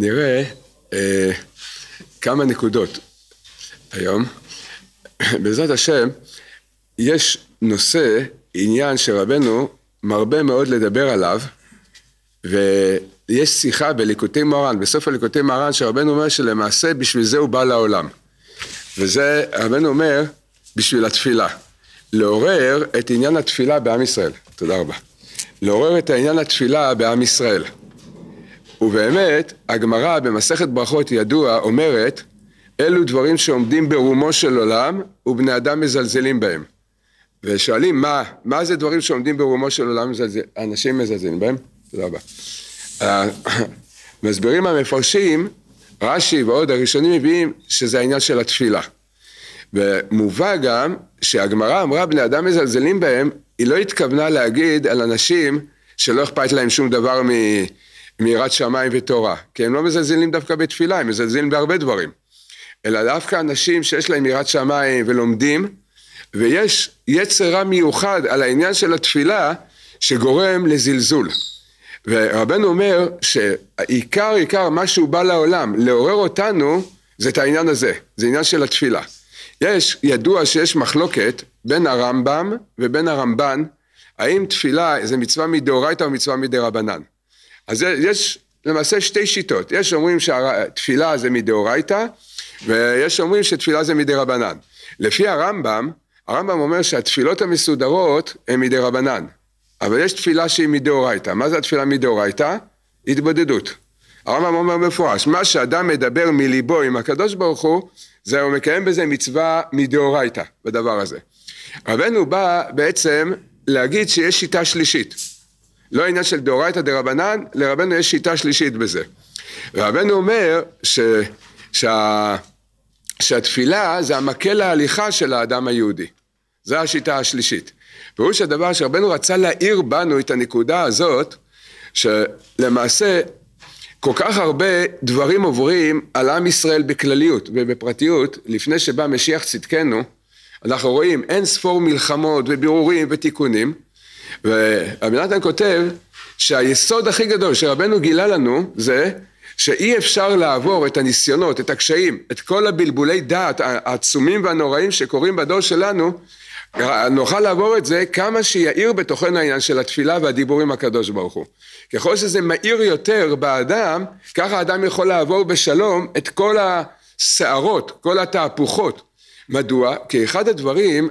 נראה אה, כמה נקודות היום. בעזרת השם, יש נושא, עניין שרבנו מרבה מאוד לדבר עליו, ויש שיחה בליקוטי מוהר"ן, בסוף הליקוטי מוהר"ן, שרבנו אומר שלמעשה בשביל זה הוא בא לעולם. וזה, רבנו אומר, בשביל התפילה. לעורר את עניין התפילה בעם ישראל. תודה רבה. לעורר את עניין התפילה בעם ישראל. ובאמת, הגמרא במסכת ברכות ידוע אומרת, אלו דברים שעומדים ברומו של עולם ובני אדם מזלזלים בהם. ושואלים, מה, מה זה דברים שעומדים ברומו של עולם, מזלזל, אנשים מזלזלים בהם? תודה רבה. אה, מסבירים המפרשים, רש"י ועוד הראשונים מביאים שזה העניין של התפילה. ומובא גם שהגמרא אמרה בני אדם מזלזלים בהם, היא לא התכוונה להגיד על אנשים שלא אכפת להם שום דבר מ... מיראת שמיים ותורה, כי הם לא מזלזלים דווקא בתפילה, הם מזלזלים בהרבה דברים, אלא דווקא אנשים שיש להם יראת שמיים ולומדים, ויש יצר רע מיוחד על העניין של התפילה שגורם לזלזול. ורבנו אומר שעיקר עיקר מה שהוא בא לעולם לעורר אותנו זה את העניין הזה, זה עניין של התפילה. יש, ידוע שיש מחלוקת בין הרמב"ם ובין הרמב"ן האם תפילה זה מצווה מדאורייתא או מצווה מדרבנן. אז יש למעשה שתי שיטות, יש אומרים שתפילה זה מדאורייתא, ויש אומרים שתפילה זה מדי רבנן. לפי הרמב"ם, הרמב"ם אומר שהתפילות המסודרות הן מדי רבנן, אבל יש תפילה שהיא מדאורייתא. מה זה התפילה מדאורייתא? התבודדות. הרמב"ם אומר במפורש, מה שאדם מדבר מליבו עם הקדוש ברוך הוא, זה הוא מקיים בזה מצווה מדאורייתא, בדבר הזה. רבנו בא בעצם להגיד שיש שיטה שלישית. לא עניין של דאורייתא דרבנן, לרבנו יש שיטה שלישית בזה. רבנו אומר ש, שה, שהתפילה זה המקל ההליכה של האדם היהודי. זו השיטה השלישית. פירוש הדבר שרבנו רצה להאיר בנו את הנקודה הזאת, שלמעשה כל כך הרבה דברים עוברים על עם ישראל בכלליות ובפרטיות, לפני שבא משיח צדקנו, אנחנו רואים אין ספור מלחמות ובירורים ותיקונים, ורבי נתן כותב שהיסוד הכי גדול שרבנו גילה לנו זה שאי אפשר לעבור את הניסיונות, את הקשיים, את כל הבלבולי דעת העצומים והנוראים שקורים בדור שלנו, נוכל לעבור את זה כמה שיאיר בתוכנו העניין של התפילה והדיבור עם הקדוש ברוך הוא. ככל שזה מאיר יותר באדם, ככה האדם יכול לעבור בשלום את כל הסערות, כל התהפוכות. מדוע? כי אחד הדברים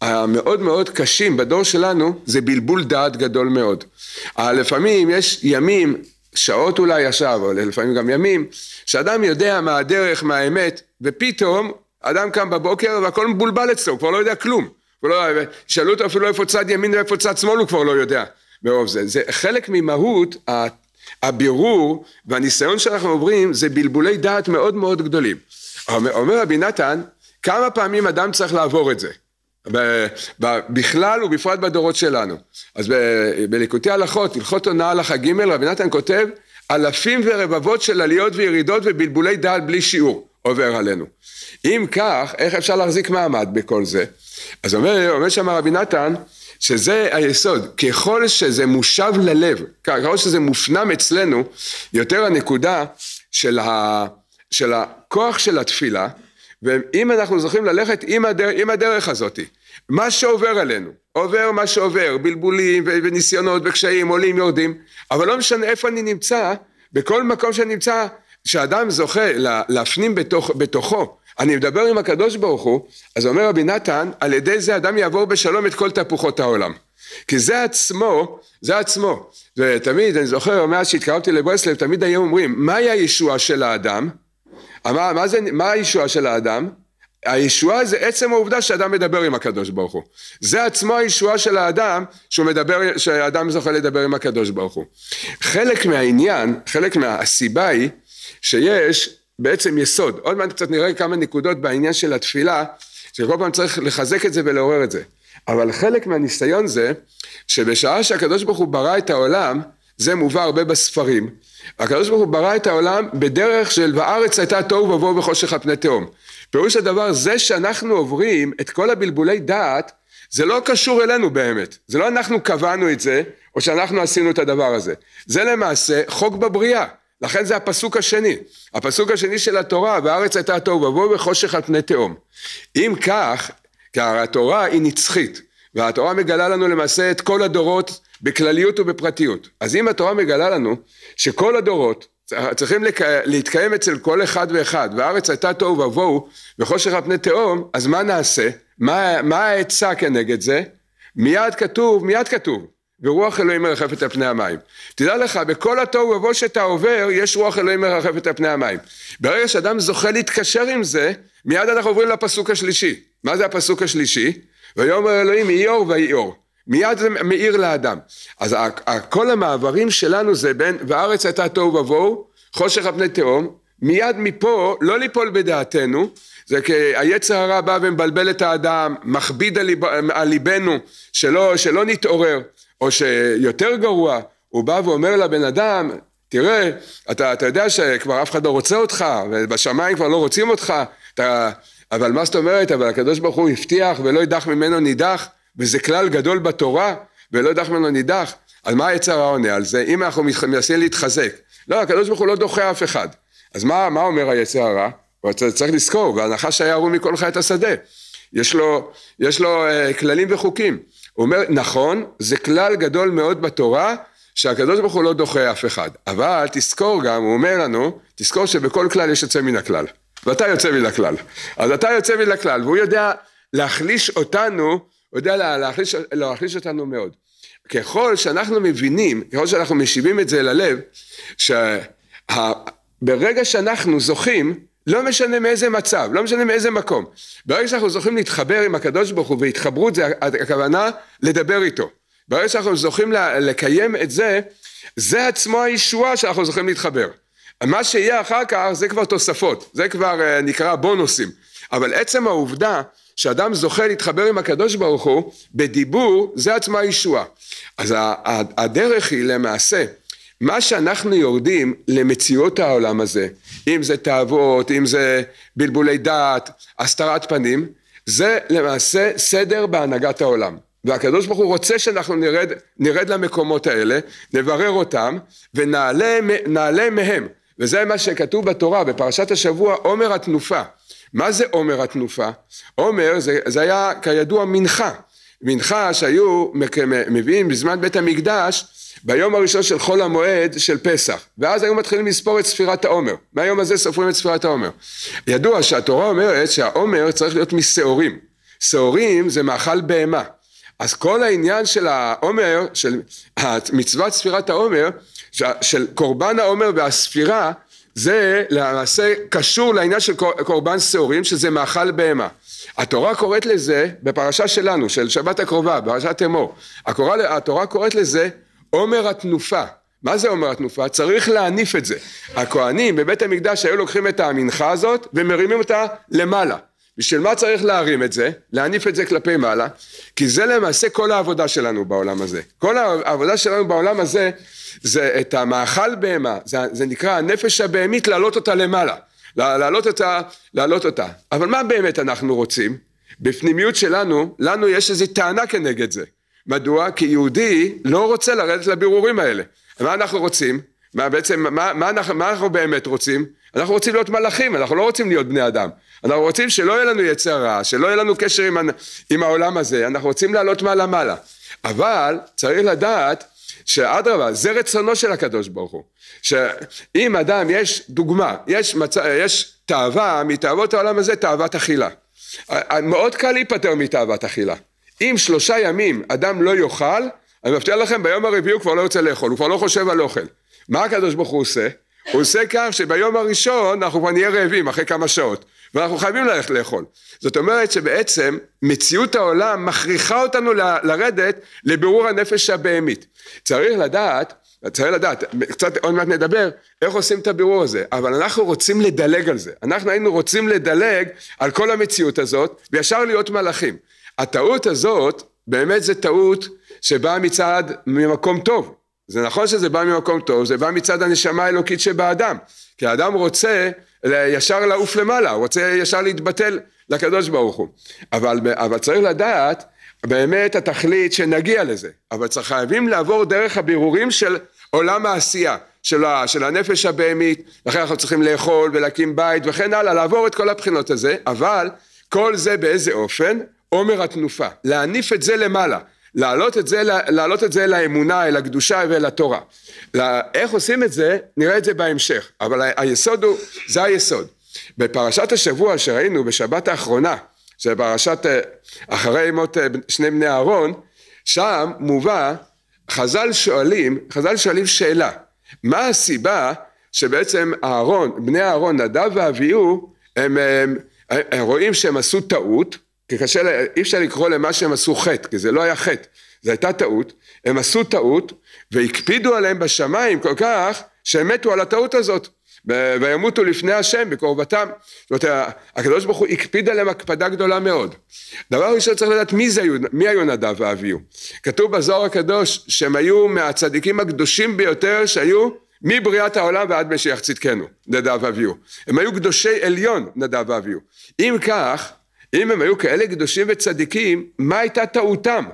המאוד מאוד קשים בדור שלנו זה בלבול דעת גדול מאוד. אה, לפעמים יש ימים, שעות אולי עכשיו, אבל לפעמים גם ימים, שאדם יודע מה הדרך, מה האמת, ופתאום אדם קם בבוקר והכל מבולבל אצלו, הוא כבר לא יודע כלום. לא, שאלו אותו אפילו איפה צד ימין ואיפה צד שמאל, הוא כבר לא יודע מרוב זה. זה חלק ממהות הבירור והניסיון שאנחנו עוברים זה בלבולי דעת מאוד מאוד גדולים. אומר רבי נתן, כמה פעמים אדם צריך לעבור את זה? ב, ב, בכלל ובפרט בדורות שלנו. אז בליקוטי הלכות, הלכות הונאה הלכה ג', רבי נתן כותב, אלפים ורבבות של עליות וירידות ובלבולי דעת בלי שיעור עובר עלינו. אם כך, איך אפשר להחזיק מעמד בכל זה? אז אומר, אומר שם רבי נתן, שזה היסוד, ככל שזה מושב ללב, ככל שזה מופנם אצלנו, יותר הנקודה של, ה, של הכוח של התפילה, ואם אנחנו זוכים ללכת עם הדרך, עם הדרך הזאת, מה שעובר עלינו, עובר מה שעובר, בלבולים וניסיונות וקשיים, עולים יורדים, אבל לא משנה איפה אני נמצא, בכל מקום שאני נמצא, שאדם זוכה להפנים בתוך, בתוכו, אני מדבר עם הקדוש ברוך הוא, אז אומר רבי נתן, על ידי זה אדם יעבור בשלום את כל תפוחות העולם. כי זה עצמו, זה עצמו. ותמיד, אני זוכר, מאז שהתקרבתי לברסלב, תמיד היו אומרים, מהי הישועה של האדם? אה, מה, מה, זה, מה הישועה של האדם? הישועה זה עצם העובדה שאדם מדבר עם הקדוש ברוך הוא. זה עצמו הישועה של האדם, שהוא מדבר, שהאדם זוכה לדבר עם הקדוש ברוך הוא. חלק מהעניין, חלק מהסיבה היא שיש בעצם יסוד. עוד מעט קצת נראה כמה נקודות בעניין של התפילה, שכל פעם צריך לחזק את זה ולעורר את זה. אבל חלק מהניסיון זה שבשעה שהקדוש ברוך הוא ברא את העולם, זה מובא הרבה בספרים. הקדוש ברוך הוא ברא את העולם בדרך של והארץ הייתה תוהו ובוהו וחושך על פני תהום. פירוש הדבר זה שאנחנו עוברים את כל הבלבולי דעת זה לא קשור אלינו באמת, זה לא אנחנו קבענו את זה או שאנחנו עשינו את הדבר הזה, זה למעשה חוק בבריאה, לכן זה הפסוק השני, הפסוק השני של התורה והארץ הייתה תוהו ובוהו וחושך על פני תהום. אם כך, כי הרי התורה היא נצחית והתורה מגלה לנו למעשה את כל הדורות בכלליות ובפרטיות. אז אם התורה מגלה לנו שכל הדורות צריכים לק... להתקיים אצל כל אחד ואחד, והארץ הייתה תוהו ובוהו וחושך על פני תהום, אז מה נעשה? מה, מה העצה כנגד זה? מיד כתוב, מיד כתוב, ורוח אלוהים מרחפת על פני המים. תדע לך, בכל התוהו ובוהו שאתה עובר, יש רוח אלוהים מרחפת על פני המים. ברגע שאדם זוכה להתקשר עם זה, מיד אנחנו עוברים לפסוק השלישי. מה זה הפסוק השלישי? ויאמר אלוהים יהיה אור ויהי אור. מיד זה מאיר לאדם. אז כל המעברים שלנו זה בין, והארץ הייתה תוהו ובוהו, חושך על פני תהום, מיד מפה לא ליפול בדעתנו, זה כי היצר הרע בא ומבלבל את האדם, מכביד על, ליבנו שלא, שלא נתעורר, או שיותר גרוע, הוא בא ואומר לבן אדם, תראה, אתה, אתה יודע שכבר אף אחד לא רוצה אותך, ובשמיים כבר לא רוצים אותך, אתה, אבל מה זאת אומרת, אבל הקדוש ברוך הוא הבטיח ולא יידח ממנו נידח, וזה כלל גדול בתורה, ולא ידח ממנו נידח. אז מה היצר העונה על זה? אם אנחנו מנסים להתחזק. לא, הקדוש ברוך הוא לא דוחה אף אחד. אז מה, מה אומר היצר הרע? צריך לזכור, והנחש היה ערום מכל חיית השדה. יש לו, יש לו uh, כללים וחוקים. הוא אומר, נכון, זה כלל גדול מאוד בתורה, שהקדוש ברוך הוא לא דוחה אף אחד. אבל תזכור גם, הוא אומר לנו, תזכור שבכל כלל יש יוצא מן הכלל. ואתה יוצא מן הכלל. אז אתה יוצא מן הכלל, והוא יודע להחליש אותנו הוא יודע להחליש, להחליש אותנו מאוד. ככל שאנחנו מבינים, ככל שאנחנו משיבים את זה ללב, שברגע שאנחנו זוכים, לא משנה מאיזה מצב, לא משנה מאיזה מקום, ברגע שאנחנו זוכים להתחבר עם הקדוש ברוך הוא, והתחברות זה הכוונה לדבר איתו. ברגע שאנחנו זוכים לקיים את זה, זה עצמו הישועה שאנחנו זוכים להתחבר. מה שיהיה אחר כך זה כבר תוספות, זה כבר אה, נקרא בונוסים. אבל עצם העובדה שאדם זוכה להתחבר עם הקדוש ברוך הוא בדיבור, זה עצמה ישועה. אז הדרך היא למעשה מה שאנחנו יורדים למציאות העולם הזה, אם זה תאוות, אם זה בלבולי דעת, הסתרת פנים, זה למעשה סדר בהנהגת העולם. והקדוש ברוך הוא רוצה שאנחנו נרד, נרד למקומות האלה, נברר אותם ונעלה מהם. וזה מה שכתוב בתורה בפרשת השבוע עומר התנופה. מה זה עומר התנופה? עומר זה, זה היה כידוע מנחה, מנחה שהיו מביאים בזמן בית המקדש ביום הראשון של חול המועד של פסח ואז היו מתחילים לספור את ספירת העומר מהיום הזה סופרים את ספירת העומר ידוע שהתורה אומרת שהעומר צריך להיות משעורים שעורים זה מאכל בהמה אז כל העניין של העומר של מצוות ספירת העומר של קורבן העומר והספירה זה למעשה קשור לעניין של קורבן שעורים שזה מאכל בהמה. התורה קוראת לזה בפרשה שלנו של שבת הקרובה פרשת אמור התורה, התורה קוראת לזה עומר התנופה מה זה עומר התנופה? צריך להניף את זה הכהנים בבית המקדש היו לוקחים את המנחה הזאת ומרימים אותה למעלה בשביל מה צריך להרים את זה, להניף את זה כלפי מעלה? כי זה למעשה כל העבודה שלנו בעולם הזה. כל העבודה שלנו בעולם הזה זה את המאכל בהמה, זה, זה נקרא הנפש הבהמית להעלות אותה למעלה, להעלות אותה, להעלות אותה. אבל מה באמת אנחנו רוצים? בפנימיות שלנו, לנו יש איזו טענה כנגד זה. מדוע? כי יהודי לא רוצה לרדת לבירורים האלה. מה אנחנו רוצים? מה בעצם, מה, מה, אנחנו, מה אנחנו באמת רוצים? אנחנו רוצים להיות מלאכים, אנחנו לא רוצים להיות בני אדם. אנחנו רוצים שלא יהיה לנו יצר רע, שלא יהיה לנו קשר עם, עם העולם הזה, אנחנו רוצים לעלות מעלה מעלה. אבל צריך לדעת שאדרבה, זה רצונו של הקדוש ברוך הוא. שאם אדם, יש דוגמה, יש, מצ... יש תאווה, מתאוות העולם הזה, תאוות אכילה. מאוד קל להיפטר מתאוות אכילה. אם שלושה ימים אדם לא יאכל, אני מבטיח לכם, ביום הרביעי הוא כבר לא יוצא לאכול, הוא כבר לא חושב על אוכל. מה הקדוש ברוך הוא עושה? הוא עושה כך שביום הראשון אנחנו כבר נהיה רעבים אחרי כמה שעות. ואנחנו חייבים ללכת לאכול. זאת אומרת שבעצם מציאות העולם מכריחה אותנו לרדת לבירור הנפש הבהמית. צריך לדעת, צריך לדעת, קצת עוד מעט נדבר, איך עושים את הבירור הזה, אבל אנחנו רוצים לדלג על זה. אנחנו היינו רוצים לדלג על כל המציאות הזאת, וישר להיות מלאכים. הטעות הזאת, באמת זו טעות שבאה מצד, ממקום טוב. זה נכון שזה בא ממקום טוב, זה בא מצד הנשמה האלוקית שבאדם. כי האדם רוצה ישר לעוף למעלה, הוא רוצה ישר להתבטל לקדוש ברוך הוא. אבל, אבל צריך לדעת באמת התכלית שנגיע לזה, אבל צריך חייבים לעבור דרך הבירורים של עולם העשייה, של, ה, של הנפש הבהמית, לכן אנחנו צריכים לאכול ולהקים בית וכן הלאה, לעבור את כל הבחינות הזה, אבל כל זה באיזה אופן? עומר התנופה, להניף את זה למעלה. להעלות את זה, להעלות את זה לאמונה, אל הקדושה ואל התורה. לה, איך עושים את זה, נראה את זה בהמשך, אבל היסוד הוא, זה היסוד. בפרשת השבוע שראינו בשבת האחרונה, של פרשת אה, אחרי מות אה, שני בני אהרון, שם מובא, חז"ל שואלים, חז"ל שואלים שאלה, מה הסיבה שבעצם אהרון, בני אהרון, נדב ואביהו, הם, הם, הם, הם רואים שהם עשו טעות, כי קשה, לה, אי אפשר לקרוא למה שהם עשו חטא, כי זה לא היה חטא, זו הייתה טעות, הם עשו טעות והקפידו עליהם בשמיים כל כך שהם מתו על הטעות הזאת וימותו לפני השם בקרבתם. זאת אומרת, הקדוש ברוך הוא הקפיד עליהם הקפדה גדולה מאוד. דבר ראשון צריך לדעת מי, זה, מי היו נדב ואביהו. כתוב בזוהר הקדוש שהם היו מהצדיקים הקדושים ביותר שהיו מבריאת העולם ועד משיח צדקנו, נדב ואביהו. הם היו קדושי עליון, נדב ואביהו. אם כך, אם הם היו כאלה קדושים וצדיקים, מה הייתה טעותם?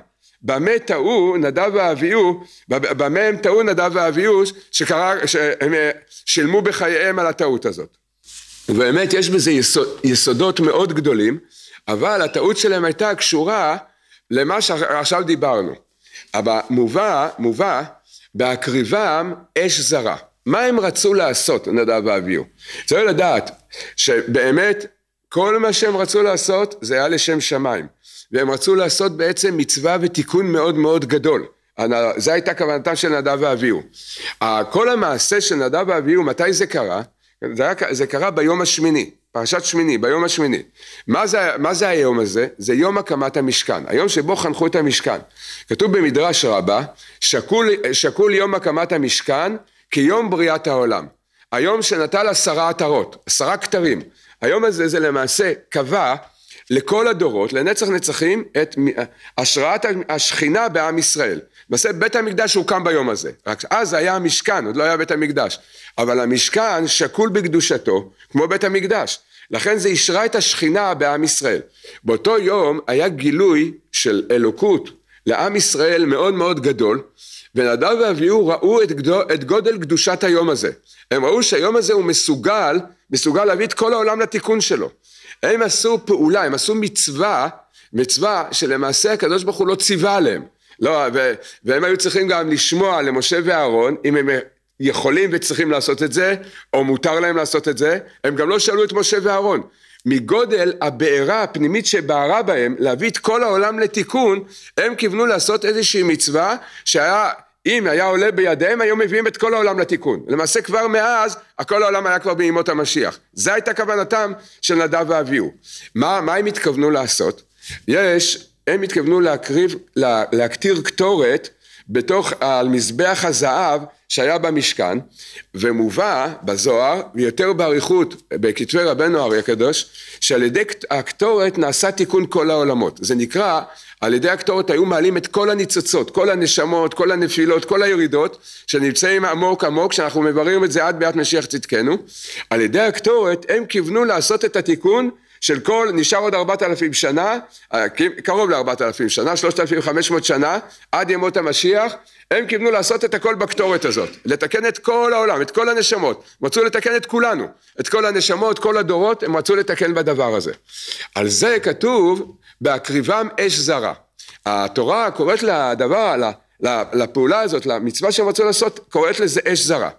במה טעו נדב ואביהו, במה הם טעו נדב ואביהו, שהם אה, שילמו בחייהם על הטעות הזאת. ובאמת יש בזה יסוד, יסודות מאוד גדולים, אבל הטעות שלהם הייתה קשורה למה שעכשיו דיברנו. אבל מובא, מובא, בהקריבם אש זרה. מה הם רצו לעשות, נדב ואביהו? צריך לדעת שבאמת כל מה שהם רצו לעשות זה היה לשם שמיים. והם רצו לעשות בעצם מצווה ותיקון מאוד מאוד גדול. זו הייתה כוונתם של נדב ואביהו. כל המעשה של נדב ואביהו, מתי זה קרה? זה, היה, זה קרה ביום השמיני, פרשת שמיני, ביום השמיני. מה זה, מה זה היום הזה? זה יום הקמת המשכן, היום שבו חנכו את המשכן. כתוב במדרש רבה, שקול, שקול יום הקמת המשכן כיום בריאת העולם. היום שנטל עשרה עטרות, עשרה כתרים. היום הזה זה למעשה קבע לכל הדורות, לנצח נצחים, את השראת השכינה בעם ישראל. למעשה בית המקדש הוקם ביום הזה, רק אז היה המשכן, עוד לא היה בית המקדש, אבל המשכן שקול בקדושתו כמו בית המקדש, לכן זה אישרה את השכינה בעם ישראל. באותו יום היה גילוי של אלוקות לעם ישראל מאוד מאוד גדול, ונדב ואביהו ראו את, גדול, את גודל קדושת היום הזה. הם ראו שהיום הזה הוא מסוגל, מסוגל להביא את כל העולם לתיקון שלו. הם עשו פעולה, הם עשו מצווה, מצווה שלמעשה הקדוש ברוך הוא לא ציווה עליהם. לא, ו, והם היו צריכים גם לשמוע למשה ואהרון, אם הם יכולים וצריכים לעשות את זה, או מותר להם לעשות את זה, הם גם לא שאלו את משה ואהרון. מגודל הבעירה הפנימית שבערה בהם, להביא את כל העולם לתיקון, הם כיוונו לעשות איזושהי מצווה שהיה אם היה עולה בידיהם, היו מביאים את כל העולם לתיקון. למעשה כבר מאז, הכל העולם היה כבר בימות המשיח. זו הייתה כוונתם של נדב ואביהו. מה, מה הם התכוונו לעשות? יש, הם התכוונו להקריב, לה, להקטיר קטורת בתוך, על מזבח הזהב שהיה במשכן ומובא בזוהר ויותר באריכות בכתבי רבנו אריה הקדוש שעל ידי הקטורת נעשה תיקון כל העולמות זה נקרא על ידי הקטורת היו מעלים את כל הניצוצות כל הנשמות כל הנפילות כל הירידות שנמצאים עמוק עמוק שאנחנו מבררים את זה עד ביאת משיח צדקנו על ידי הקטורת הם כיוונו לעשות את התיקון של כל, נשאר עוד ארבעת אלפים שנה, אה, קרוב לארבעת אלפים שנה, שלושת אלפים חמש מאות שנה, עד ימות המשיח, הם כיוונו לעשות את הכל בקטורת הזאת, לתקן את כל העולם, את כל הנשמות, הם רצו לתקן את כולנו, את כל הנשמות, כל הדורות, הם רצו לתקן בדבר הזה. על זה כתוב, בהקריבם אש זרה. התורה קוראת לדבר, לפעולה הזאת, למצווה שהם רצו לעשות, קוראת לזה אש זרה.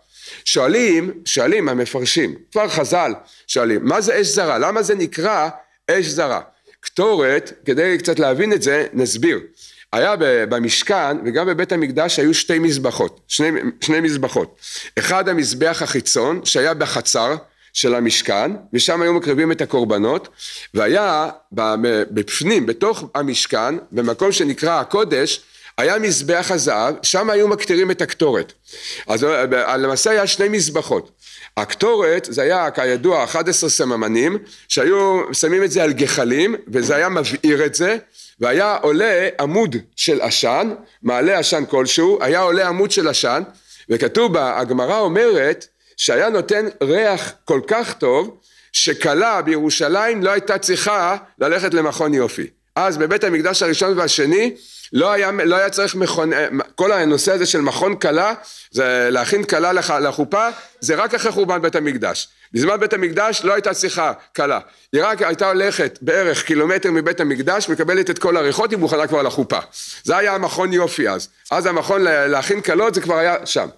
שואלים, שואלים המפרשים, כבר חז"ל שואלים, מה זה אש זרה? למה זה נקרא אש זרה? קטורת, כדי קצת להבין את זה, נסביר. היה במשכן וגם בבית המקדש היו שתי מזבחות, שני, שני מזבחות. אחד המזבח החיצון שהיה בחצר של המשכן ושם היו מקריבים את הקורבנות והיה בפנים, בתוך המשכן, במקום שנקרא הקודש היה מזבח הזהב, שם היו מקטירים את הקטורת. אז אה, למעשה היה שני מזבחות. הקטורת זה היה כידוע 11 סממנים שהיו שמים את זה על גחלים וזה היה מבעיר את זה והיה עולה עמוד של עשן, מעלה עשן כלשהו, היה עולה עמוד של עשן, וכתוב בה, הגמרא אומרת שהיה נותן ריח כל כך טוב, שכלה בירושלים לא הייתה צריכה ללכת למכון יופי. אז בבית המקדש הראשון והשני לא היה, לא היה צריך מכון, אה, כל הנושא הזה של מכון כלה, זה להכין כלה לח, לחופה, זה רק אחרי חורבן בית המקדש. בזמן בית המקדש לא הייתה שיחה קלה, היא רק הייתה הולכת בערך קילומטר מבית המקדש, מקבלת את כל הריחות, היא מוכנה כבר לחופה. זה היה המכון יופי אז, אז המכון להכין כלות זה כבר היה שם.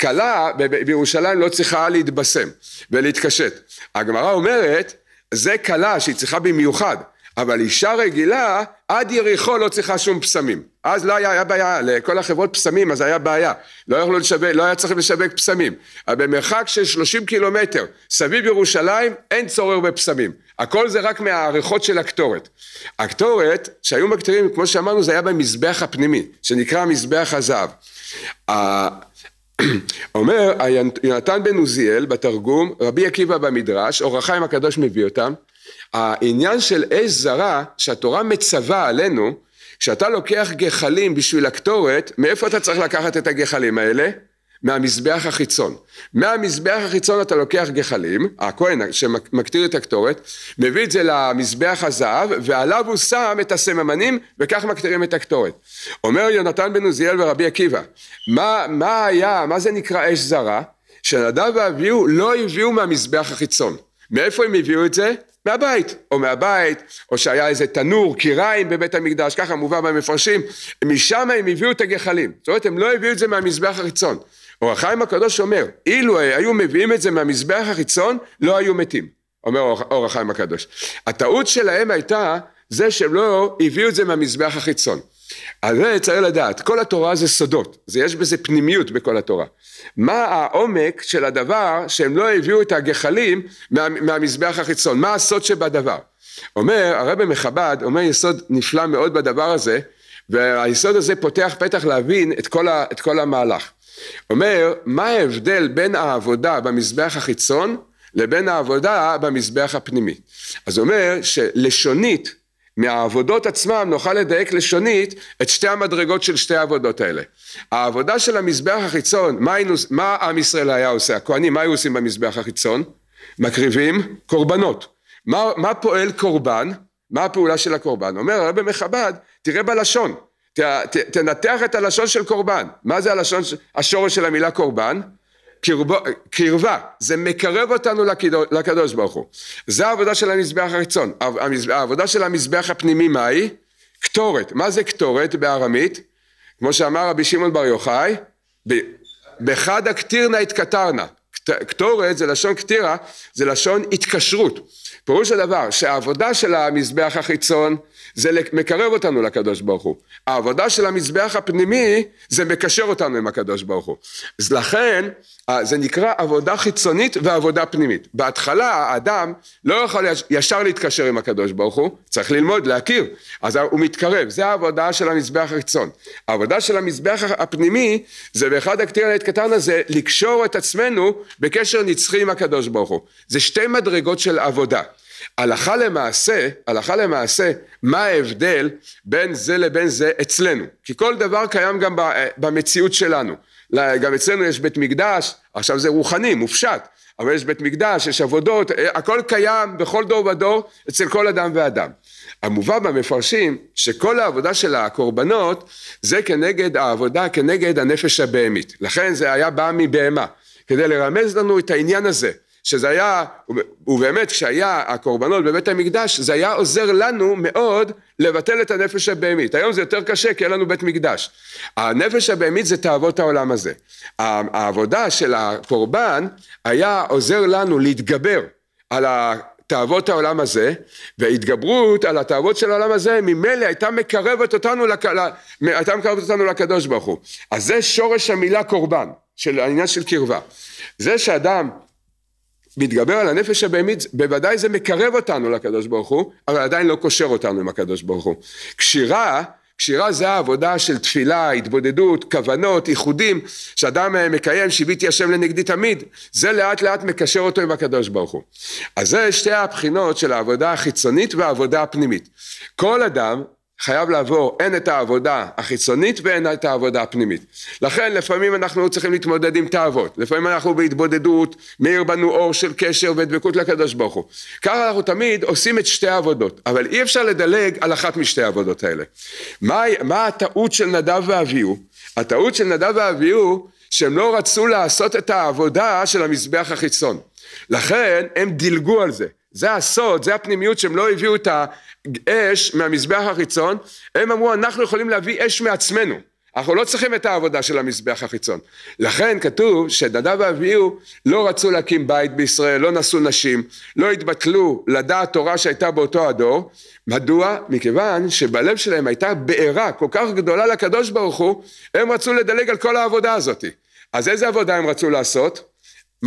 כלה בירושלים לא צריכה להתבשם ולהתקשט. הגמרא אומרת, זה כלה שהיא צריכה במיוחד, אבל אישה רגילה עד יריחו לא צריכה שום פסמים. אז לא היה, היה בעיה, לכל החברות פסמים אז היה בעיה. לא יכלו לשווק, לא היה צריך לשווק פסמים. אבל במרחק של 30 קילומטר סביב ירושלים אין צורר בפסמים. הכל זה רק מהעריכות של הקטורת. הקטורת שהיו מקטירים, כמו שאמרנו, זה היה במזבח הפנימי, שנקרא מזבח הזהב. אומר יונתן בן עוזיאל בתרגום, רבי עקיבא במדרש, אורחיים הקדוש מביא אותם, העניין של אש זרה שהתורה מצווה עלינו, כשאתה לוקח גחלים בשביל הקטורת, מאיפה אתה צריך לקחת את הגחלים האלה? מהמזבח החיצון. מהמזבח החיצון אתה לוקח גחלים, הכהן שמקטיר את הקטורת, מביא את זה למזבח הזהב, ועליו הוא שם את הסממנים, וכך מקטירים את הקטורת. אומר יונתן בן עוזיאל ורבי עקיבא, מה, מה היה, מה זה נקרא אש זרה? שנדב ואביהו לא הביאו מהמזבח החיצון. מאיפה הם הביאו את זה? מהבית, או מהבית, או שהיה איזה תנור, קיריים בבית המקדש, ככה מובא במפרשים, משם הם הביאו את הגחלים, זאת אומרת הם לא הביאו את זה מהמזבח החיצון. אור החיים הקדוש אומר, אילו היו מביאים את זה מהמזבח החיצון, לא היו מתים, אומר אור החיים הקדוש. הטעות שלהם הייתה זה שהם לא הביאו את זה מהמזבח החיצון. זה צריך לדעת, לא כל התורה זה סודות, זה יש בזה פנימיות בכל התורה. מה העומק של הדבר שהם לא הביאו את הגחלים מה, מהמזבח החיצון, מה הסוד שבדבר? אומר הרבי מחב"ד, אומר יסוד נפלא מאוד בדבר הזה, והיסוד הזה פותח פתח להבין את כל, ה, את כל המהלך. אומר, מה ההבדל בין העבודה במזבח החיצון לבין העבודה במזבח הפנימי? אז אומר שלשונית מהעבודות עצמם נוכל לדייק לשונית את שתי המדרגות של שתי העבודות האלה. העבודה של המזבח החיצון, מה, היינו, מה עם ישראל היה עושה? הכהנים, מה היו עושים במזבח החיצון? מקריבים קורבנות. מה, מה פועל קורבן? מה הפעולה של הקורבן? אומר הרבי מחב"ד, תראה בלשון, ת, ת, תנתח את הלשון של קורבן. מה זה הלשון, השורש של המילה קורבן? קרבו, קרבה, זה מקרב אותנו לקדוש, ברוך הוא. זה העבודה של המזבח הרצון. העבודה של המזבח הפנימי מהי? קטורת. מה זה קטורת בארמית? כמו שאמר רבי שמעון בר יוחאי, בחד הקטירנה התקטרנה. קטורת זה לשון קטירה, זה לשון התקשרות. פירוש הדבר שהעבודה של המזבח החיצון זה מקרב אותנו לקדוש ברוך הוא. העבודה של המזבח הפנימי זה מקשר אותנו עם הקדוש ברוך הוא. אז לכן זה נקרא עבודה חיצונית ועבודה פנימית. בהתחלה האדם לא יכול ישר להתקשר עם הקדוש ברוך הוא, צריך ללמוד, להכיר. אז הוא מתקרב, זה העבודה של המזבח החיצון. העבודה של המזבח הפנימי זה באחד הקטירנט קטן הזה לקשור את עצמנו בקשר נצחי עם הקדוש ברוך הוא. זה שתי מדרגות של עבודה. הלכה למעשה, הלכה למעשה, מה ההבדל בין זה לבין זה אצלנו? כי כל דבר קיים גם אה, במציאות שלנו. גם אצלנו יש בית מקדש, עכשיו זה רוחני, מופשט, אבל יש בית מקדש, יש עבודות, אה, הכל קיים בכל דור ודור, אצל כל אדם ואדם. המובא במפרשים שכל העבודה של הקורבנות זה כנגד העבודה כנגד הנפש הבהמית לכן זה היה בא מבהמה כדי לרמז לנו את העניין הזה שזה היה, ובאמת כשהיה הקורבנות בבית המקדש, זה היה עוזר לנו מאוד לבטל את הנפש הבהמית. היום זה יותר קשה כי אין לנו בית מקדש. הנפש הבהמית זה תאוות העולם הזה. העבודה של הקורבן היה עוזר לנו להתגבר על תאוות העולם הזה, והתגברות על התאוות של העולם הזה ממילא הייתה מקרבת אותנו, לק... הייתה מקרבת אותנו לקדוש ברוך הוא. אז זה שורש המילה קורבן, של העניין של קרבה. זה שאדם מתגבר על הנפש הבהמית, בוודאי זה מקרב אותנו לקדוש ברוך הוא, אבל עדיין לא קושר אותנו עם הקדוש ברוך הוא. קשירה, קשירה זה העבודה של תפילה, התבודדות, כוונות, ייחודים, שאדם אה, מקיים, שיביתי השם לנגדי תמיד, זה לאט לאט מקשר אותו עם הקדוש ברוך הוא. אז זה שתי הבחינות של העבודה החיצונית והעבודה הפנימית. כל אדם חייב לעבור הן את העבודה החיצונית והן את העבודה הפנימית. לכן לפעמים אנחנו צריכים להתמודד עם תאוות, לפעמים אנחנו בהתבודדות, מאיר בנו אור של קשר ודבקות לקדוש ברוך הוא. ככה אנחנו תמיד עושים את שתי העבודות, אבל אי אפשר לדלג על אחת משתי העבודות האלה. מה, מה הטעות של נדב ואביהו? הטעות של נדב ואביהו שהם לא רצו לעשות את העבודה של המזבח החיצון. לכן הם דילגו על זה. זה הסוד, זה הפנימיות שהם לא הביאו את האש מהמזבח החיצון, הם אמרו אנחנו יכולים להביא אש מעצמנו, אנחנו לא צריכים את העבודה של המזבח החיצון. לכן כתוב שדדה ואביהו לא רצו להקים בית בישראל, לא נשאו נשים, לא התבטלו לדעת תורה שהייתה באותו הדור. מדוע? מכיוון שבלב שלהם הייתה בעירה כל כך גדולה לקדוש ברוך הוא, הם רצו לדלג על כל העבודה הזאת. אז איזה עבודה הם רצו לעשות?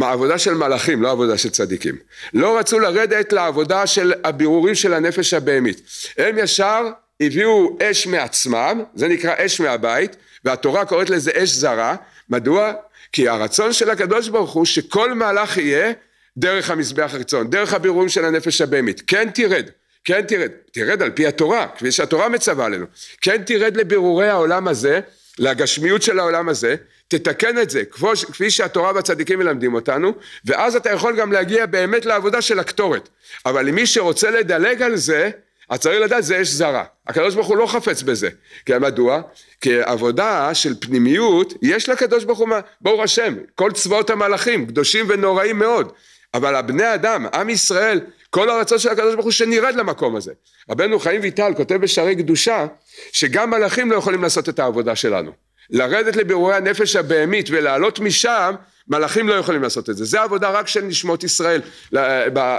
עבודה של מלאכים, לא עבודה של צדיקים. לא רצו לרדת לעבודה של הבירורים של הנפש הבהמית. הם ישר הביאו אש מעצמם, זה נקרא אש מהבית, והתורה קוראת לזה אש זרה. מדוע? כי הרצון של הקדוש ברוך הוא שכל מהלך יהיה דרך המזבח הרצון, דרך הבירורים של הנפש הבהמית. כן תרד, כן תרד, תרד על פי התורה, כפי שהתורה מצווה עלינו. כן תרד לבירורי העולם הזה, לגשמיות של העולם הזה, תתקן את זה, כפו, כפי שהתורה והצדיקים מלמדים אותנו, ואז אתה יכול גם להגיע באמת לעבודה של הקטורת. אבל מי שרוצה לדלג על זה, אז צריך לדעת זה אש זרה. הקדוש ברוך הוא לא חפץ בזה. כי מדוע? כי עבודה של פנימיות, יש לקדוש ברוך הוא, ברוך השם, כל צבאות המלאכים, קדושים ונוראים מאוד. אבל הבני אדם, עם ישראל, כל הרצון של הקדוש ברוך הוא שנרד למקום הזה. רבנו חיים ויטל כותב בשערי קדושה, שגם מלאכים לא יכולים לעשות את העבודה שלנו. לרדת לבירורי הנפש הבהמית ולעלות משם, מלאכים לא יכולים לעשות את זה. זה עבודה רק של נשמות ישראל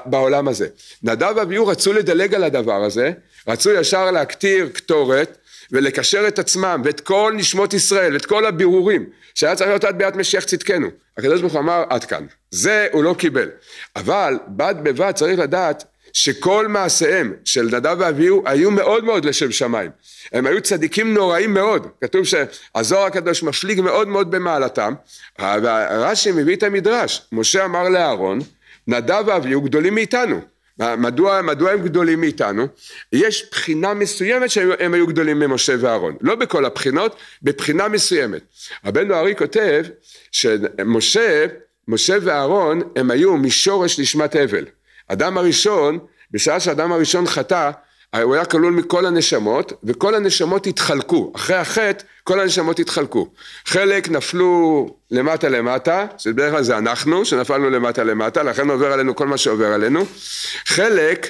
בעולם הזה. נדב ואביהו רצו לדלג על הדבר הזה, רצו ישר להקטיר קטורת ולקשר את עצמם ואת כל נשמות ישראל ואת כל הבירורים שהיה צריך להיות עד ביאת משיח צדקנו. הקדוש ברוך הוא אמר עד כאן. זה הוא לא קיבל. אבל בד בבד צריך לדעת שכל מעשיהם של נדב ואביהו היו מאוד מאוד לשם שמיים. הם היו צדיקים נוראים מאוד. כתוב שהזוהר הקדוש משליג מאוד מאוד במעלתם. רש"י מביא את המדרש. משה אמר לאהרון, נדב ואביהו גדולים מאיתנו. מדוע, מדוע הם גדולים מאיתנו? יש בחינה מסוימת שהם היו גדולים ממשה ואהרון. לא בכל הבחינות, בבחינה מסוימת. רבנו ארי כותב שמשה, משה ואהרון הם היו משורש נשמת הבל. אדם הראשון, בשעה שאדם הראשון חטא, הוא היה כלול מכל הנשמות, וכל הנשמות התחלקו. אחרי החטא, כל הנשמות התחלקו. חלק נפלו למטה למטה, שבדרך כלל זה אנחנו, שנפלנו למטה למטה, לכן עובר עלינו כל מה שעובר עלינו. חלק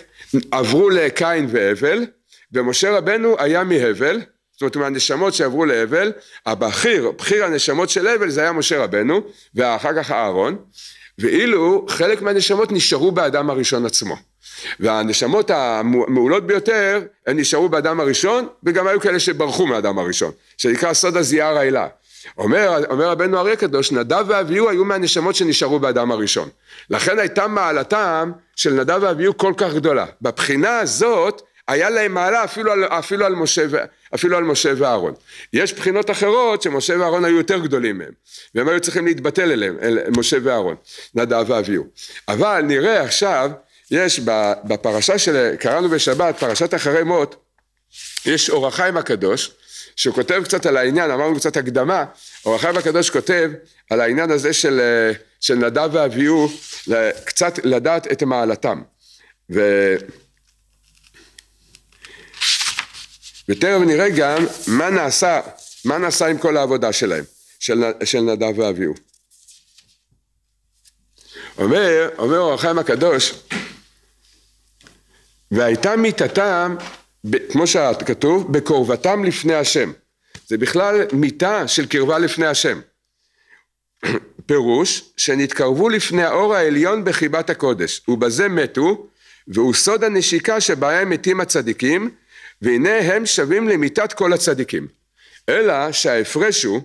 עברו לקין והבל, ומשה רבנו היה מהבל, זאת אומרת מהנשמות שעברו להבל, הבכיר, בכיר הנשמות של הבל זה היה משה רבנו, ואחר כך אהרון, ואילו חלק מהנשמות נשארו באדם הראשון עצמו. והנשמות המעולות ביותר הן נשארו באדם הראשון וגם היו כאלה שברחו מאדם הראשון שנקרא סוד הזיעה האלה אומר, אומר רבנו אריה הקדוש נדב ואביהו היו מהנשמות שנשארו באדם הראשון לכן הייתה מעלתם של נדב ואביהו כל כך גדולה בבחינה הזאת היה להם מעלה אפילו על, אפילו על משה אפילו על משה ואהרון. יש בחינות אחרות שמשה ואהרון היו יותר גדולים מהם, והם היו צריכים להתבטל אליהם, אל משה ואהרון, נדב ואביהו. אבל נראה עכשיו, יש בפרשה שקראנו בשבת, פרשת אחרי מות, יש אור החיים הקדוש, שהוא כותב קצת על העניין, אמרנו קצת הקדמה, אור החיים הקדוש כותב על העניין הזה של, אה, של נדב ואביהו, קצת לדעת את מעלתם. ו... ותכף נראה גם מה נעשה, מה נעשה עם כל העבודה שלהם, של, של נדב ואביהו. אומר, אומר אור החיים הקדוש, והייתה מיתתם, כמו שכתוב, בקרבתם לפני השם. זה בכלל מיתה של קרבה לפני השם. פירוש שנתקרבו לפני האור העליון בחיבת הקודש ובזה מתו והוא סוד הנשיקה שבהם מתים הצדיקים והנה הם שווים למיתת כל הצדיקים. אלא שההפרש הוא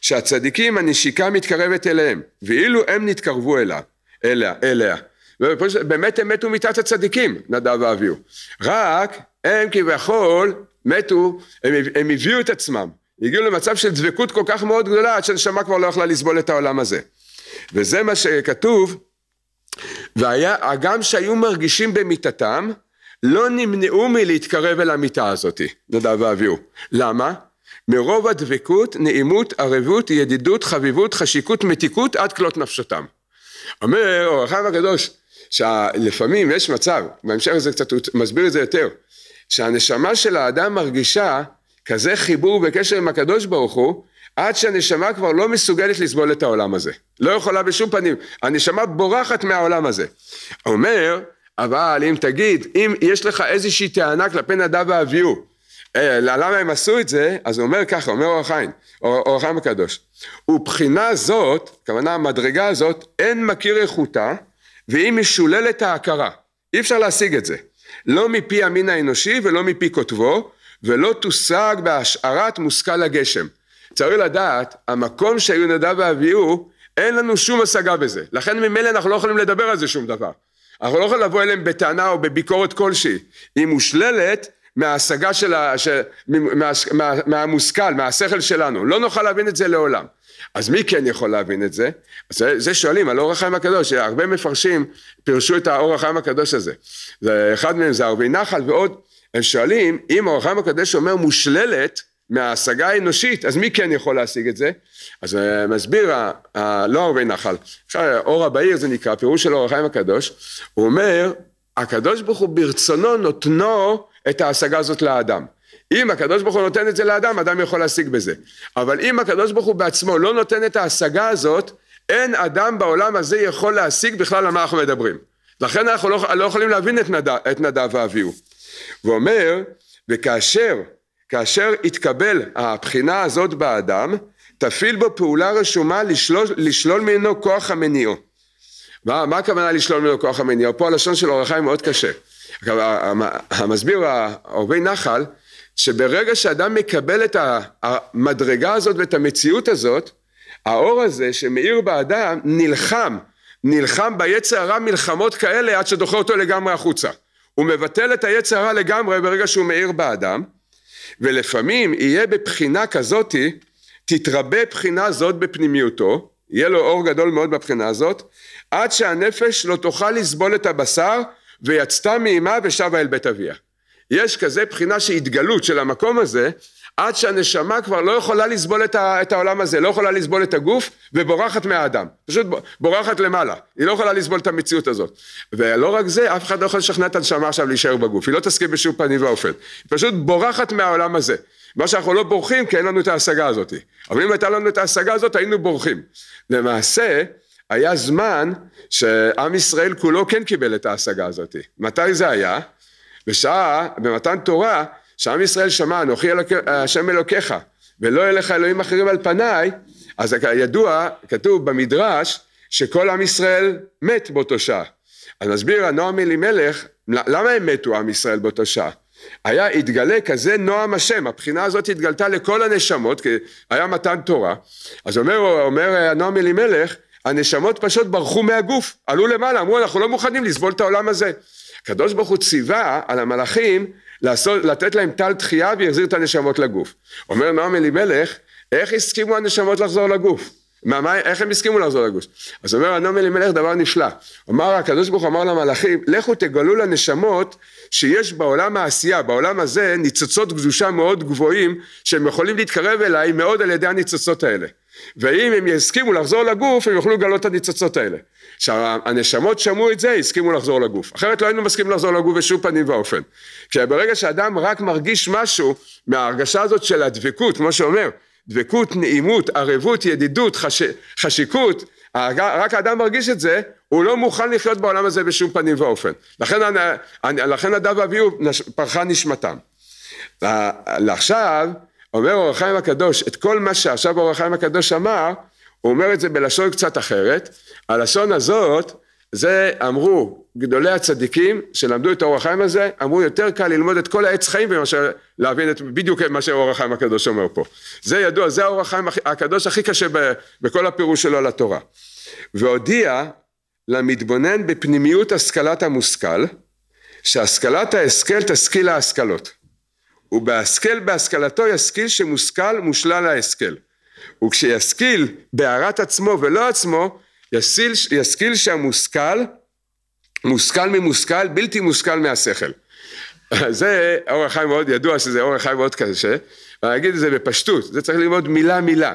שהצדיקים הנשיקה מתקרבת אליהם, ואילו הם נתקרבו אליה, אליה, אליה. ובאמת הם מתו מיתת הצדיקים, נדב ואביהו. רק הם כביכול מתו, הם, הם הביאו את עצמם, הגיעו למצב של דבקות כל כך מאוד גדולה עד שהנשמה כבר לא יכלה לסבול את העולם הזה. וזה מה שכתוב, והיה, הגם שהיו מרגישים במיתתם, לא נמנעו מלהתקרב אל המיטה הזאת, נדב ואביהו. למה? מרוב הדבקות, נעימות, ערבות, ידידות, חביבות, חשיקות, מתיקות עד כלות נפשתם. אומר הרב הקדוש, שלפעמים יש מצב, בהמשך זה קצת, הוא מסביר את זה יותר, שהנשמה של האדם מרגישה כזה חיבור וקשר עם הקדוש ברוך הוא, עד שהנשמה כבר לא מסוגלת לסבול את העולם הזה. לא יכולה בשום פנים. הנשמה בורחת מהעולם הזה. אומר, אבל אם תגיד, אם יש לך איזושהי טענה כלפי נדב ואביהו, אה, למה הם עשו את זה, אז הוא אומר ככה, אומר אור החיים, אור החיים הקדוש, ובחינה זאת, כוונה המדרגה הזאת, אין מכיר איכותה, והיא משוללת ההכרה. אי אפשר להשיג את זה. לא מפי המין האנושי ולא מפי כותבו, ולא תושג בהשערת מושכל הגשם. צריך לדעת, המקום שהיו נדב ואביהו, אין לנו שום השגה בזה. לכן ממילא אנחנו לא יכולים לדבר על זה שום דבר. אנחנו לא יכולים לבוא אליהם בטענה או בביקורת כלשהי. היא מושללת מההשגה של ה... של... מה... מה... מהמושכל, מהשכל שלנו. לא נוכל להבין את זה לעולם. אז מי כן יכול להבין את זה? זה, זה שואלים על אור החיים הקדוש, הרבה מפרשים פירשו את האור החיים הקדוש הזה. אחד מהם זה ערבי נחל ועוד, הם שואלים אם אור החיים הקדוש אומר מושללת מההשגה האנושית, אז מי כן יכול להשיג את זה? אז אה, מסביר, לא הרבה נחל, אור הבעיר זה נקרא, פירוש של אור החיים הקדוש, הוא אומר, הקדוש ברוך הוא ברצונו נותנו את ההשגה הזאת לאדם. אם הקדוש ברוך הוא נותן את זה לאדם, אדם יכול להשיג בזה. אבל אם הקדוש ברוך הוא בעצמו לא נותן את ההשגה הזאת, אין אדם בעולם הזה יכול להשיג בכלל על מה אנחנו מדברים. לכן אנחנו לא, לא יכולים להבין את נדב ואביהו. ואומר, וכאשר כאשר יתקבל הבחינה הזאת באדם, תפעיל בו פעולה רשומה לשלול, לשלול ממנו כוח המניעו. מה, מה הכוונה לשלול ממנו כוח המניעו? פה הלשון של אור החיים מאוד קשה. המסביר הרבה נחל, שברגע שאדם מקבל את המדרגה הזאת ואת המציאות הזאת, האור הזה שמאיר באדם נלחם, נלחם ביצר הרע מלחמות כאלה עד שדוחה אותו לגמרי החוצה. הוא מבטל את היצר הרע לגמרי ברגע שהוא מאיר באדם, ולפעמים יהיה בבחינה כזאתי, תתרבה בחינה זאת בפנימיותו, יהיה לו אור גדול מאוד בבחינה הזאת, עד שהנפש לא תוכל לסבול את הבשר ויצתה מאימה ושבה אל בית אביה. יש כזה בחינה שהתגלות של המקום הזה עד שהנשמה כבר לא יכולה לסבול את, ה, את העולם הזה, לא יכולה לסבול את הגוף ובורחת מהאדם, פשוט בורחת למעלה, היא לא יכולה לסבול את המציאות הזאת. ולא רק זה, אף אחד לא יכול לשכנע את הנשמה עכשיו להישאר בגוף, היא לא תסכים בשום פנים ואופן, היא פשוט בורחת מהעולם הזה. מה שאנחנו לא בורחים כי אין לנו את ההשגה הזאת, אבל אם הייתה לנו את ההשגה הזאת היינו בורחים. למעשה היה זמן שעם ישראל כולו כן קיבל את ההשגה הזאת. מתי זה היה? בשעה, במתן תורה, שעם ישראל שמע, אנוכי השם אלוקיך, ולא יהיה לך אלוהים אחרים על פניי, אז ידוע, כתוב במדרש, שכל עם ישראל מת באותו שעה. אז מסביר הנועם אלימלך, למה הם מתו עם ישראל באותו שעה? היה, התגלה כזה נועם השם, הבחינה הזאת התגלתה לכל הנשמות, כי היה מתן תורה. אז אומר, אומר הנועם אלימלך, הנשמות פשוט ברחו מהגוף, עלו למעלה, אמרו אנחנו לא מוכנים לסבול את העולם הזה. הקדוש ברוך הוא ציווה על המלאכים לעשות, לתת להם טל תחייה ויחזיר את הנשמות לגוף. אומר נעם אלימלך, איך הסכימו הנשמות לחזור לגוף? מה, מה, איך הם הסכימו לחזור לגוף? אז אומר נעם אלימלך דבר נפלא. אומר הקדוש ברוך הוא אמר למלאכים, לכו תגלו לנשמות שיש בעולם העשייה, בעולם הזה ניצוצות קדושה מאוד גבוהים שהם יכולים להתקרב אליי מאוד על ידי הניצוצות האלה. ואם הם יסכימו לחזור לגוף הם יוכלו לגלות את הניצוצות האלה. כשהנשמות שמעו את זה הסכימו לחזור לגוף. אחרת לא היינו מסכימים לחזור לגוף בשום פנים ואופן. כי ברגע שאדם רק מרגיש משהו מההרגשה הזאת של הדבקות, כמו שאומר, דבקות, נעימות, ערבות, ידידות, חש... חשיקות, אה, רק האדם מרגיש את זה, הוא לא מוכן לחיות בעולם הזה בשום פנים ואופן. לכן, לכן נדב ואביהו פרחה נשמתם. אה, עכשיו אומר אור החיים הקדוש, את כל מה שעכשיו אור החיים הקדוש אמר, הוא אומר את זה בלשון קצת אחרת. הלשון הזאת, זה אמרו גדולי הצדיקים שלמדו את אור החיים הזה, אמרו יותר קל ללמוד את כל העץ חיים מאשר להבין את, בדיוק מה שאור החיים הקדוש אומר פה. זה ידוע, זה האור החיים הקדוש הכי קשה בכל הפירוש שלו לתורה. והודיע למתבונן בפנימיות השכלת המושכל, שהשכלת ההשכל תשכיל להשכלות. ובהשכל בהשכלתו ישכיל שמושכל מושלל ההשכל. וכשישכיל בהערת עצמו ולא עצמו, ישכיל, ישכיל שהמושכל, מושכל ממושכל, בלתי מושכל מהשכל. זה אור החיים מאוד ידוע שזה אור החיים מאוד קשה, ואני אגיד את זה בפשטות, זה צריך ללמוד מילה מילה.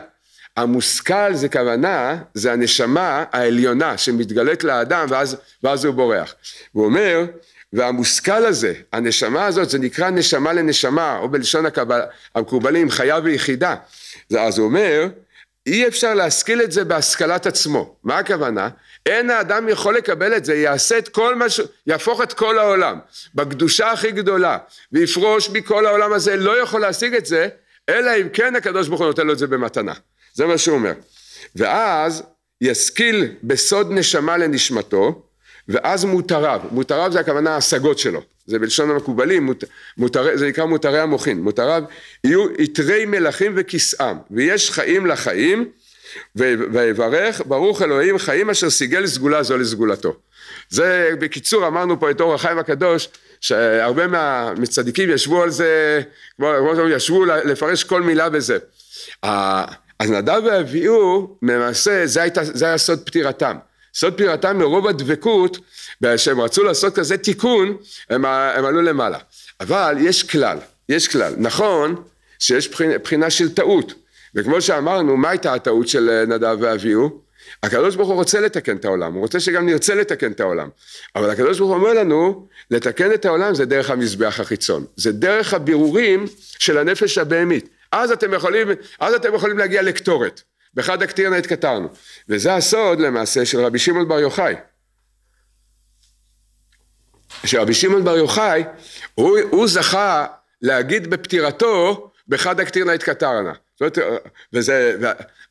המושכל זה כוונה, זה הנשמה העליונה שמתגלית לאדם ואז, ואז הוא בורח. הוא אומר והמושכל הזה, הנשמה הזאת, זה נקרא נשמה לנשמה, או בלשון הקבל, המקובלים, חיה ויחידה. אז הוא אומר, אי אפשר להשכיל את זה בהשכלת עצמו. מה הכוונה? אין האדם יכול לקבל את זה, יעשה את כל מה ש... יהפוך את כל העולם, בקדושה הכי גדולה, ויפרוש מכל העולם הזה, לא יכול להשיג את זה, אלא אם כן הקדוש ברוך הוא נותן לו את זה במתנה. זה מה שהוא אומר. ואז ישכיל בסוד נשמה לנשמתו, ואז מותריו, מותריו זה הכוונה ההשגות שלו, זה בלשון המקובלים, מות, מותרי, זה נקרא מותרי המוחין, מותריו יהיו עטרי מלכים וכסאם, ויש חיים לחיים, ויברך ברוך אלוהים חיים אשר סיגל סגולה זו לסגולתו. זה בקיצור אמרנו פה את אור החיים הקדוש שהרבה מה, ישבו על זה כמו שאומרים ישבו לפרש כל מילה בזה. אז נדב ואביהו למעשה זה היה סוד פטירתם סוד פירתם מרוב הדבקות, שהם רצו לעשות כזה תיקון, הם, הם עלו למעלה. אבל יש כלל, יש כלל. נכון שיש בחינה, בחינה של טעות, וכמו שאמרנו, מה הייתה הטעות של אה, נדב ואביהו? הקדוש ברוך הוא רוצה לתקן את העולם, הוא רוצה שגם נרצה לתקן את העולם. אבל הקדוש ברוך הוא אומר לנו, לתקן את העולם זה דרך המזבח החיצון. זה דרך הבירורים של הנפש הבהמית. אז אתם יכולים, אז אתם יכולים להגיע לקטורת. בחד הקטירנא התקטרנו. וזה הסוד למעשה של רבי שמעון בר יוחאי. שרבי שמעון בר יוחאי, הוא, הוא זכה להגיד בפטירתו, בחד הקטירנא התקטרנה. זאת אומרת,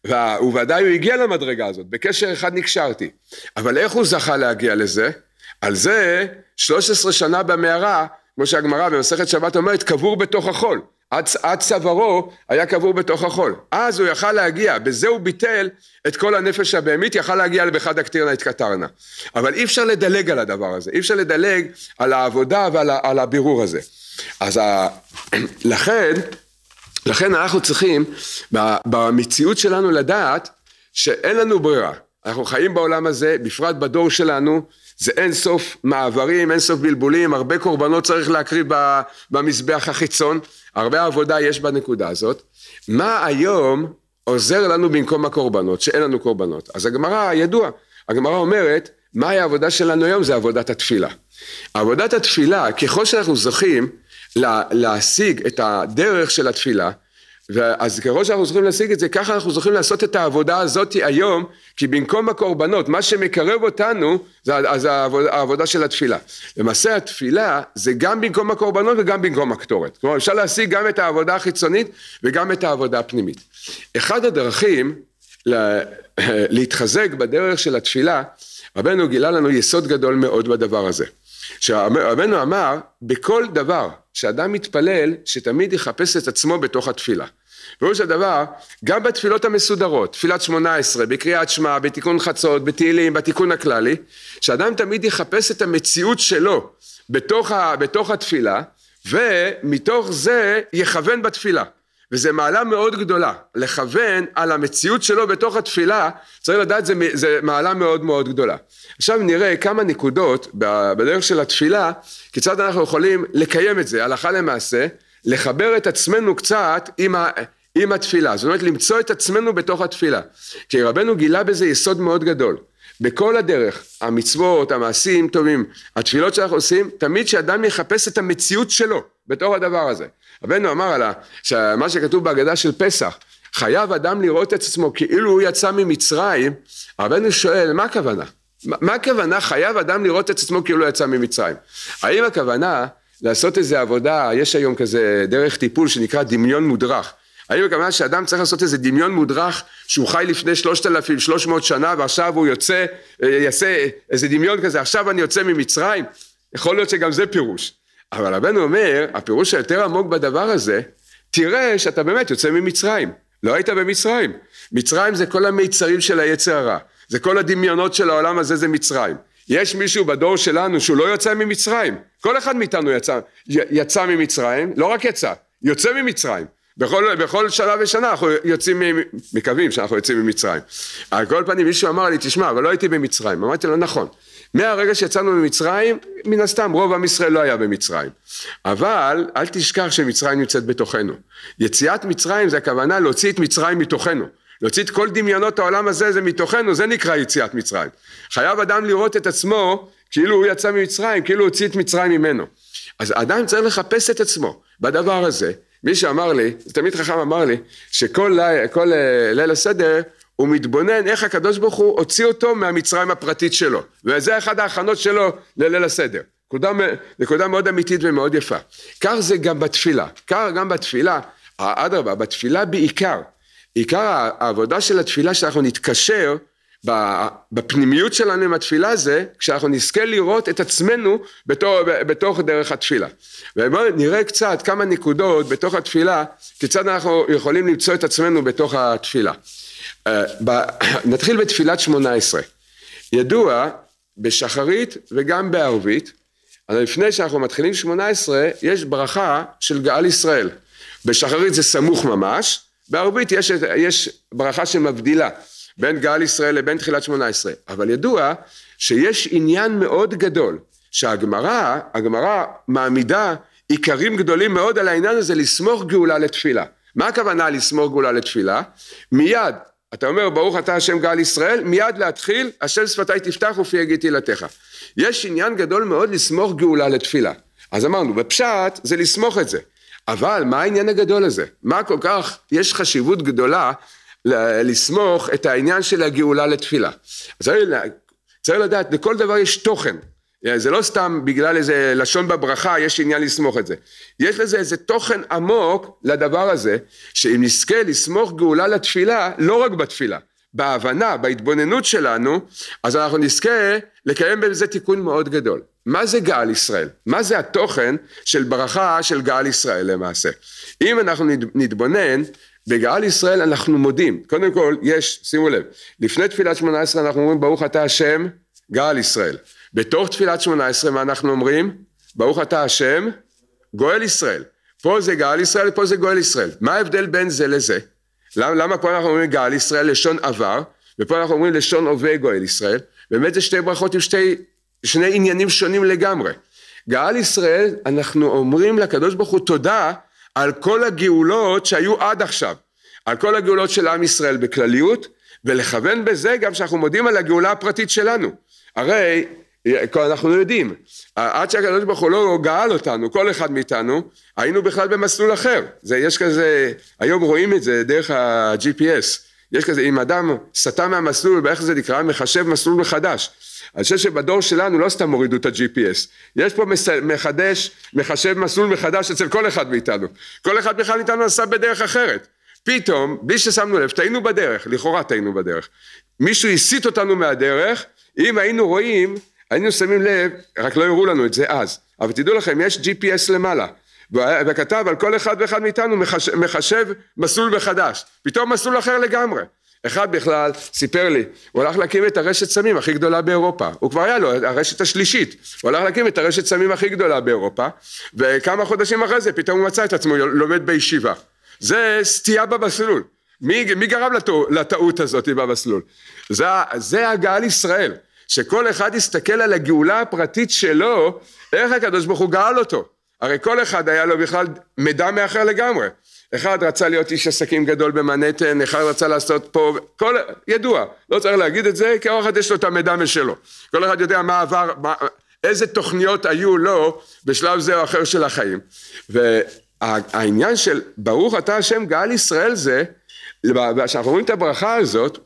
וה, ובוודאי הוא הגיע למדרגה הזאת, בקשר אחד נקשרתי. אבל איך הוא זכה להגיע לזה? על זה 13 שנה במערה, כמו שהגמרא במסכת שבת אומרת, קבור בתוך החול. עד, עד צווארו היה קבור בתוך החול. אז הוא יכל להגיע, בזה הוא ביטל את כל הנפש הבהמית, יכל להגיע לבחד הקטירנה את קטרנה. אבל אי אפשר לדלג על הדבר הזה, אי אפשר לדלג על העבודה ועל על הבירור הזה. אז ה... לכן, לכן אנחנו צריכים במציאות שלנו לדעת שאין לנו ברירה. אנחנו חיים בעולם הזה, בפרט בדור שלנו, זה אין סוף מעברים, אין סוף בלבולים, הרבה קורבנות צריך להקריב במזבח החיצון, הרבה עבודה יש בנקודה הזאת. מה היום עוזר לנו במקום הקורבנות, שאין לנו קורבנות? אז הגמרא ידוע, הגמרא אומרת, מהי העבודה שלנו היום? זה עבודת התפילה. עבודת התפילה, ככל שאנחנו זוכים לה, להשיג את הדרך של התפילה, אז ככל שאנחנו זוכרים להשיג את זה, ככה אנחנו זוכרים לעשות את העבודה הזאת היום, כי במקום הקורבנות, מה שמקרב אותנו, זה אז העבודה, העבודה של התפילה. למעשה התפילה זה גם במקום הקורבנות וגם במקום הקטורת. כלומר, אפשר להשיג גם את העבודה החיצונית וגם את העבודה הפנימית. אחד הדרכים לה, להתחזק בדרך של התפילה, רבנו גילה לנו יסוד גדול מאוד בדבר הזה. שרבנו אמר, בכל דבר שאדם מתפלל, שתמיד יחפש את עצמו בתוך התפילה. פירוש הדבר, גם בתפילות המסודרות, תפילת שמונה עשרה, בקריאת שמע, בתיקון חצות, בתהילים, בתיקון הכללי, שאדם תמיד יחפש את המציאות שלו בתוך, ה, בתוך התפילה, ומתוך זה יכוון בתפילה. וזה מעלה מאוד גדולה. לכוון על המציאות שלו בתוך התפילה, צריך לדעת, זה, זה מעלה מאוד מאוד גדולה. עכשיו נראה כמה נקודות בדרך של התפילה, כיצד אנחנו יכולים לקיים את זה הלכה למעשה, לחבר את עצמנו קצת עם, ה, עם התפילה. זאת אומרת, למצוא את עצמנו בתוך התפילה. כי רבנו גילה בזה יסוד מאוד גדול. בכל הדרך, המצוות, המעשים טובים, התפילות שאנחנו עושים, תמיד שאדם יחפש את המציאות שלו. בתור הדבר הזה. רבנו אמר על מה שכתוב בהגדה של פסח, חייב אדם לראות את עצמו כאילו הוא יצא ממצרים, רבנו שואל, מה הכוונה? מה הכוונה חייב אדם לראות את עצמו כאילו הוא יצא ממצרים? האם הכוונה לעשות איזה עבודה, יש היום כזה דרך טיפול שנקרא דמיון מודרך. האם הכוונה שאדם צריך לעשות איזה דמיון מודרך שהוא חי לפני שלושת אלפים, שלוש מאות שנה ועכשיו הוא יוצא, אה, יעשה איזה דמיון כזה, עכשיו אני יוצא ממצרים? יכול להיות שגם זה פירוש. אבל הבן אומר, הפירוש היותר עמוק בדבר הזה, תראה שאתה באמת יוצא ממצרים. לא היית במצרים. מצרים זה כל המיצרים של היצר הרע. זה כל הדמיונות של העולם הזה זה מצרים. יש מישהו בדור שלנו שהוא לא יוצא ממצרים. כל אחד מאיתנו יצא, יצא ממצרים, לא רק יצא, יוצא ממצרים. בכל, בכל שנה ושנה אנחנו יוצאים, מקווים שאנחנו יוצאים ממצרים. על כל פנים מישהו אמר לי, תשמע, אבל לא הייתי במצרים. אמרתי לו, נכון. מהרגע שיצאנו ממצרים, מן הסתם רוב עם ישראל לא היה במצרים. אבל אל תשכח שמצרים נמצאת בתוכנו. יציאת מצרים זה הכוונה להוציא את מצרים מתוכנו. להוציא את כל דמיונות העולם הזה זה מתוכנו, זה נקרא יציאת מצרים. חייב אדם לראות את עצמו כאילו הוא יצא ממצרים, כאילו הוא הוציא את מצרים ממנו. אז אדם צריך לחפש את עצמו בדבר הזה. מי שאמר לי, תמיד חכם אמר לי, שכל ליל, אה, ליל הסדר הוא מתבונן איך הקדוש ברוך הוא הוציא אותו מהמצרים הפרטית שלו. וזה אחד ההכנות שלו לליל הסדר. נקודה, נקודה מאוד אמיתית ומאוד יפה. כך זה גם בתפילה. כך גם בתפילה, אה, אדרבה, בתפילה בעיקר. עיקר העבודה של התפילה שאנחנו נתקשר בפנימיות שלנו עם התפילה זה כשאנחנו נזכה לראות את עצמנו בתוך, בתוך דרך התפילה. ובואו נראה קצת כמה נקודות בתוך התפילה כיצד אנחנו יכולים למצוא את עצמנו בתוך התפילה. אה, נתחיל בתפילת שמונה עשרה. ידוע בשחרית וגם בערבית, אבל לפני שאנחנו מתחילים שמונה עשרה, יש ברכה של גאל ישראל. בשחרית זה סמוך ממש, בערבית יש, יש ברכה שמבדילה בין גאל ישראל לבין תחילת שמונה עשרה, אבל ידוע שיש עניין מאוד גדול שהגמרא, הגמרא מעמידה עיקרים גדולים מאוד על העניין הזה לסמוך גאולה לתפילה. מה הכוונה לסמוך גאולה לתפילה? מיד אתה אומר ברוך אתה השם גאל ישראל, מיד להתחיל, השם שפתי תפתח ופי יגיד תהילתך. יש עניין גדול מאוד לסמוך גאולה לתפילה. אז אמרנו, בפשט זה לסמוך את זה. אבל מה העניין הגדול הזה? מה כל כך, יש חשיבות גדולה לסמוך את העניין של הגאולה לתפילה. צריך, לדעת, לכל דבר יש תוכן. אה, זה לא סתם בגלל איזה לשון בברכה, יש עניין לסמוך את זה. יש לזה איזה תוכן עמוק לדבר הזה, שאם נזכה לסמוך גאולה לתפילה, לא רק בתפילה, בהבנה, בהתבוננות שלנו, אז אנחנו נזכה לקיים בזה תיקון מאוד גדול. מה זה גאל ישראל? מה זה התוכן של ברכה של גאל ישראל למעשה? אם אנחנו נתבונן בגאל ישראל אנחנו מודים, קודם כל יש, שימו לב, לפני תפילת שמונה עשרה אנחנו אומרים ברוך אתה השם גאל ישראל, בתוך תפילת שמונה עשרה מה אנחנו אומרים? ברוך אתה השם גואל ישראל. פה זה גאל ישראל ופה זה גואל ישראל. מה ההבדל בין זה לזה? למה, למה פה אנחנו אומרים גאל ישראל לשון עבר ופה אנחנו אומרים לשון הווה גואל ישראל? באמת זה שתי ברכות עם שתי, שני עניינים שונים לגמרי. גאל ישראל אנחנו אומרים לקדוש ברוך הוא תודה על כל הגאולות שהיו עד עכשיו. על כל הגאולות של עם ישראל בכלליות ולכוון בזה גם שאנחנו מודים על הגאולה הפרטית שלנו. הרי אנחנו לא יודעים. עד שהקדוש ברוך הוא לא גאל אותנו, כל אחד מאיתנו, היינו בכלל במסלול אחר. זה יש כזה, היום רואים את זה דרך ה-GPS. יש כזה, אם אדם סטה מהמסלול, ואיך זה נקרא? מחשב מסלול מחדש. אני חושב שבדור שלנו לא סתם הורידו את ה-GPS, יש פה מס... מחדש, מחשב מסלול מחדש אצל כל אחד מאיתנו. כל אחד בכלל מאיתנו נסע בדרך אחרת. פתאום, בלי ששמנו לב, טעינו בדרך, לכאורה טעינו בדרך. מישהו הסיט אותנו מהדרך, אם היינו רואים היינו שמים לב, רק לא הראו לנו את זה אז, אבל תדעו לכם, יש GPS למעלה. וכתב על כל אחד ואחד מאיתנו מחשב, מחשב מסלול מחדש, פתאום מסלול אחר לגמרי. אחד בכלל סיפר לי, הוא הלך להקים את הרשת סמים הכי גדולה באירופה, הוא כבר היה לו הרשת השלישית, הוא הלך להקים את הרשת סמים הכי גדולה באירופה, וכמה חודשים אחרי זה פתאום הוא מצא את עצמו לומד בישיבה. זה סטייה במסלול, מי, מי גרם לטעות הזאת במסלול? זה, זה הגעה לישראל. שכל אחד יסתכל על הגאולה הפרטית שלו, איך הקדוש ברוך הוא גאל אותו. הרי כל אחד היה לו בכלל מידע מאחר לגמרי. אחד רצה להיות איש עסקים גדול במנהטן, אחד רצה לעשות פה, כל, ידוע, לא צריך להגיד את זה, כי כל אחד יש לו את המידע משלו. כל אחד יודע מה עבר, מה, איזה תוכניות היו לו בשלב זה או אחר של החיים. והעניין של ברוך אתה השם גאל ישראל זה, כשאנחנו אומרים את הברכה הזאת,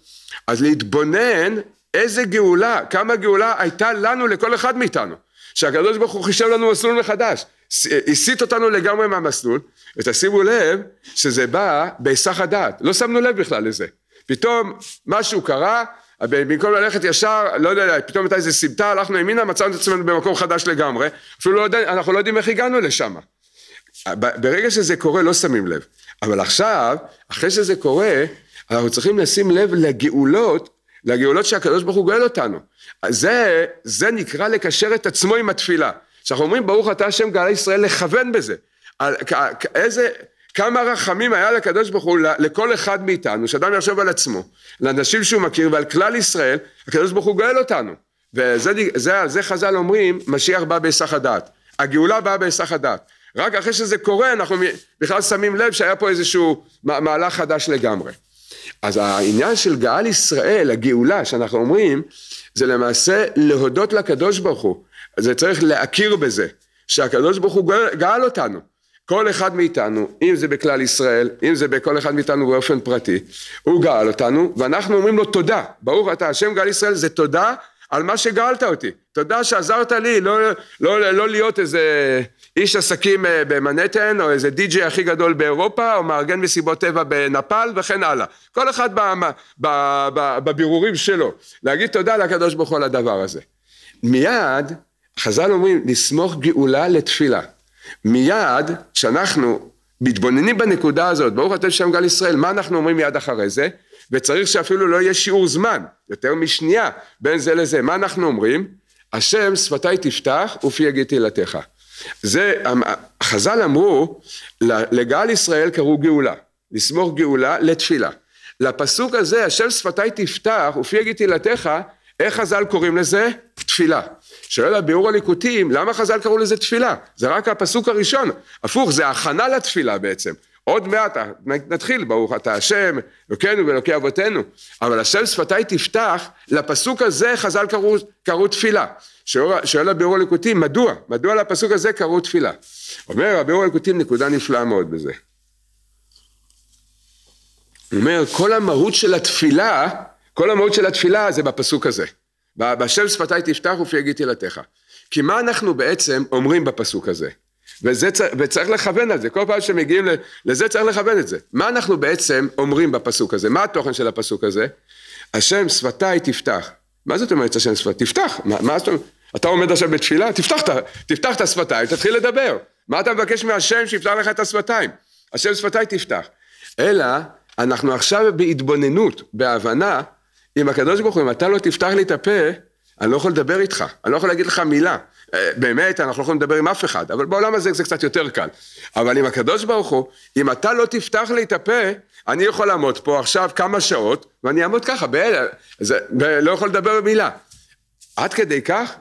אז להתבונן איזה גאולה, כמה גאולה הייתה לנו, לכל אחד מאיתנו. שהקדוש ברוך הוא חישב לנו מסלול מחדש. אה, הסיט אותנו לגמרי מהמסלול, ותשימו לב שזה בא בהיסח הדעת. לא שמנו לב בכלל לזה. פתאום משהו קרה, במקום ללכת ישר, לא יודע, פתאום הייתה איזה סמטה, הלכנו ימינה, מצאנו את עצמנו במקום חדש לגמרי, אפילו לא יודע, אנחנו לא יודעים איך הגענו לשם. ברגע שזה קורה לא שמים לב, אבל עכשיו, אחרי שזה קורה, אנחנו צריכים לשים לב לגאולות לגאולות שהקדוש ברוך הוא גואל אותנו. זה, זה נקרא לקשר את עצמו עם התפילה. כשאנחנו אומרים ברוך אתה השם גאלה ישראל, לכוון בזה. על, כ- כ- איזה, כמה רחמים היה לקדוש ברוך הוא לכל אחד מאיתנו, שאדם יחשוב על עצמו, לאנשים שהוא מכיר ועל כלל ישראל, הקדוש ברוך הוא גואל אותנו. וזה זה, זה חז"ל אומרים, משיח בא בהיסח הדעת. הגאולה באה בהיסח הדעת. רק אחרי שזה קורה אנחנו בכלל שמים לב שהיה פה איזשהו מהלך חדש לגמרי. אז העניין של גאל ישראל, הגאולה שאנחנו אומרים, זה למעשה להודות לקדוש ברוך הוא. זה צריך להכיר בזה, שהקדוש ברוך הוא גאל אותנו. כל אחד מאיתנו, אם זה בכלל ישראל, אם זה בכל אחד מאיתנו באופן פרטי, הוא גאל אותנו, ואנחנו אומרים לו תודה. ברוך אתה השם גאל ישראל, זה תודה על מה שגאלת אותי. תודה שעזרת לי לא, לא, לא לא להיות איזה איש עסקים אה, במנהטן, או איזה די-ג'יי הכי גדול באירופה, או מארגן מסיבות טבע בנפאל, וכן הלאה. כל אחד בבירורים שלו. להגיד תודה לקדוש ברוך הוא על הדבר הזה. מיד, חז"ל אומרים, לסמוך גאולה לתפילה. מיד, כשאנחנו מתבוננים בנקודה הזאת, ברוך אתם שם גל ישראל, מה אנחנו אומרים מיד אחרי זה? וצריך שאפילו לא יהיה שיעור זמן, יותר משנייה בין זה לזה. מה אנחנו אומרים? השם שפתי תפתח ופי יגיד תהילתך. זה, חז"ל אמרו, לגאל ישראל קראו גאולה, לסמוך גאולה לתפילה. לפסוק הזה, השם שפתי תפתח ופי יגיד תהילתך, איך חז"ל קוראים לזה? תפילה. שואל הביאור הליקוטים, למה חז"ל קראו לזה תפילה? זה רק הפסוק הראשון. הפוך, זה הכנה לתפילה בעצם. עוד מעט נתחיל, ברוך אתה השם, אלוקינו ואלוקי אבותינו, אבל השם שפתי תפתח, לפסוק הזה חז"ל קראו, קראו תפילה. שואל, שואל הביאור הליקוטים, מדוע? מדוע לפסוק הזה קראו תפילה? אומר הבירור הליקוטים נקודה נפלאה מאוד בזה. הוא אומר, כל המהות של התפילה, כל המהות של התפילה זה בפסוק הזה. בשם שפתי תפתח ופי יגיד תהילתך. כי מה אנחנו בעצם אומרים בפסוק הזה? וזה, וצריך לכוון על זה, כל פעם שמגיעים לזה צריך לכוון את זה. מה אנחנו בעצם אומרים בפסוק הזה? מה התוכן של הפסוק הזה? השם שפתיי תפתח. מה זאת אומרת השם שפתיי? תפתח. מה, מה זאת אומרת? אתה עומד עכשיו בתפילה, תפתח, תפתח את השפתיים, תתחיל לדבר. מה אתה מבקש מהשם שיפתח לך את השפתיים? השם שפתיי תפתח. אלא, אנחנו עכשיו בהתבוננות, בהבנה, אם הקדוש ברוך הוא, אם אתה לא תפתח לי את הפה, אני לא יכול לדבר איתך, אני לא יכול להגיד לך מילה. אה, באמת, אנחנו לא יכולים לדבר עם אף אחד, אבל בעולם הזה זה קצת יותר קל. אבל עם הקדוש ברוך הוא, אם אתה לא תפתח לי את הפה, אני יכול לעמוד פה עכשיו כמה שעות, ואני אעמוד ככה, באלה, זה, לא יכול לדבר במילה. עד כדי כך,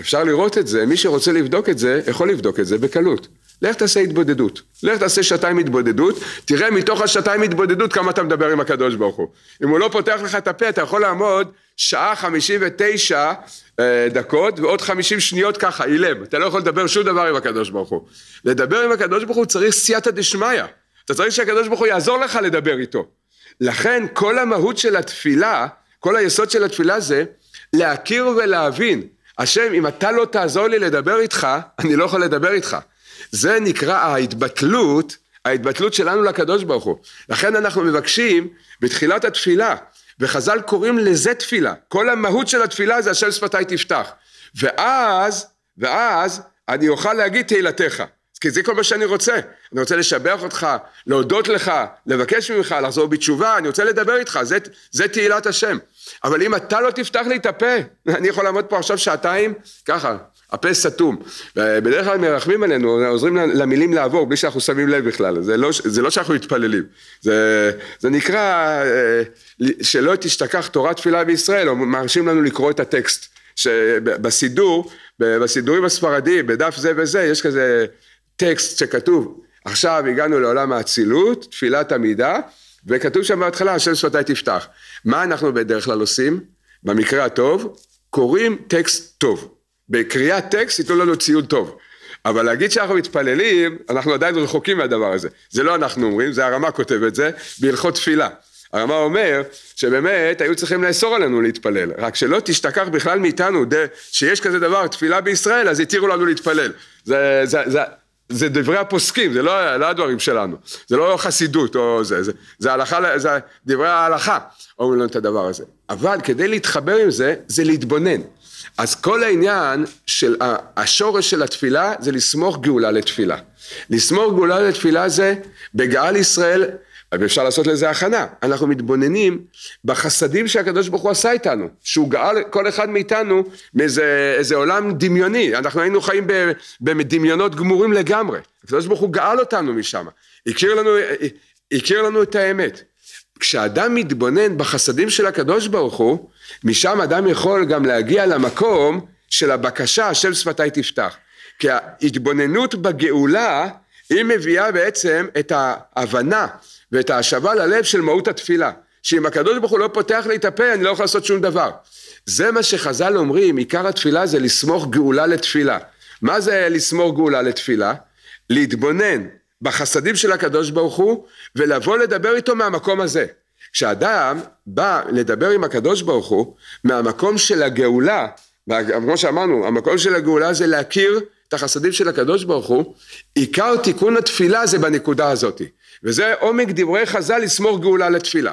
אפשר לראות את זה, מי שרוצה לבדוק את זה, יכול לבדוק את זה בקלות. לך תעשה התבודדות. לך תעשה שעתיים התבודדות, תראה מתוך השעתיים התבודדות כמה אתה מדבר עם הקדוש ברוך הוא. אם הוא לא פותח לך את הפה, אתה יכול לעמוד שעה חמישים ותשע אה, דקות ועוד חמישים שניות ככה, אילם. אתה לא יכול לדבר שום דבר עם הקדוש ברוך הוא. לדבר עם הקדוש ברוך הוא צריך סייעתא דשמיא. אתה צריך שהקדוש ברוך הוא יעזור לך לדבר איתו. לכן כל המהות של התפילה, כל היסוד של התפילה זה להכיר ולהבין. השם, אם אתה לא תעזור לי לדבר איתך, אני לא יכול לדבר איתך. זה נקרא ההתבטלות, ההתבטלות שלנו לקדוש ברוך הוא. לכן אנחנו מבקשים בתחילת התפילה, וחז"ל קוראים לזה תפילה. כל המהות של התפילה זה השם שפתי תפתח. ואז, ואז אני אוכל להגיד תהילתך. כי זה כל מה שאני רוצה. אני רוצה לשבח אותך, להודות לך, לבקש ממך, לחזור בתשובה, אני רוצה לדבר איתך, זה, זה תהילת השם. אבל אם אתה לא תפתח לי את הפה, אני יכול לעמוד פה עכשיו שעתיים, ככה, הפה סתום. בדרך כלל מרחמים עלינו, עוזרים למילים לעבור, בלי שאנחנו שמים לב בכלל. זה לא, זה לא שאנחנו מתפללים. זה, זה נקרא, אה, שלא תשתכח תורה תפילה בישראל, או מרשים לנו לקרוא את הטקסט. שבסידור, בסידורים הספרדיים, בדף זה וזה, יש כזה טקסט שכתוב, עכשיו הגענו לעולם האצילות, תפילת עמידה, וכתוב שם בהתחלה, השם שפתי תפתח. מה אנחנו בדרך כלל עושים? במקרה הטוב, קוראים טקסט טוב. בקריאת טקסט ייתנו לנו ציון טוב. אבל להגיד שאנחנו מתפללים, אנחנו עדיין רחוקים מהדבר הזה. זה לא אנחנו אומרים, זה הרמ"א כותב את זה, בהלכות תפילה. הרמ"א אומר שבאמת היו צריכים לאסור עלינו להתפלל, רק שלא תשתכח בכלל מאיתנו שיש כזה דבר, תפילה בישראל, אז התירו לנו להתפלל. זה, זה, זה, זה דברי הפוסקים, זה לא, לא הדברים שלנו, זה לא חסידות או זה, זה, זה, הלכה, זה דברי ההלכה, אומרים לנו את הדבר הזה. אבל כדי להתחבר עם זה, זה להתבונן. אז כל העניין של השורש של התפילה זה לסמוך גאולה לתפילה. לסמוך גאולה לתפילה זה בגאל ישראל אבל אפשר לעשות לזה הכנה. אנחנו מתבוננים בחסדים שהקדוש ברוך הוא עשה איתנו, שהוא גאל כל אחד מאיתנו מאיזה עולם דמיוני, אנחנו היינו חיים בדמיונות גמורים לגמרי. הקדוש ברוך הוא גאל אותנו משם, הכיר לנו, הכיר לנו את האמת. כשאדם מתבונן בחסדים של הקדוש ברוך הוא, משם אדם יכול גם להגיע למקום של הבקשה, השם שפתי תפתח. כי ההתבוננות בגאולה, היא מביאה בעצם את ההבנה ואת ההשבה ללב של מהות התפילה. שאם הקדוש ברוך הוא לא פותח לי את הפה, אני לא יכול לעשות שום דבר. זה מה שחז"ל אומרים, עיקר התפילה זה לסמוך גאולה לתפילה. מה זה לסמוך גאולה לתפילה? להתבונן בחסדים של הקדוש ברוך הוא, ולבוא לדבר איתו מהמקום הזה. כשאדם בא לדבר עם הקדוש ברוך הוא, מהמקום של הגאולה, כמו שאמרנו, המקום של הגאולה זה להכיר את החסדים של הקדוש ברוך הוא, עיקר תיקון התפילה זה בנקודה הזאתי. וזה עומק דברי חז"ל לסמור גאולה לתפילה.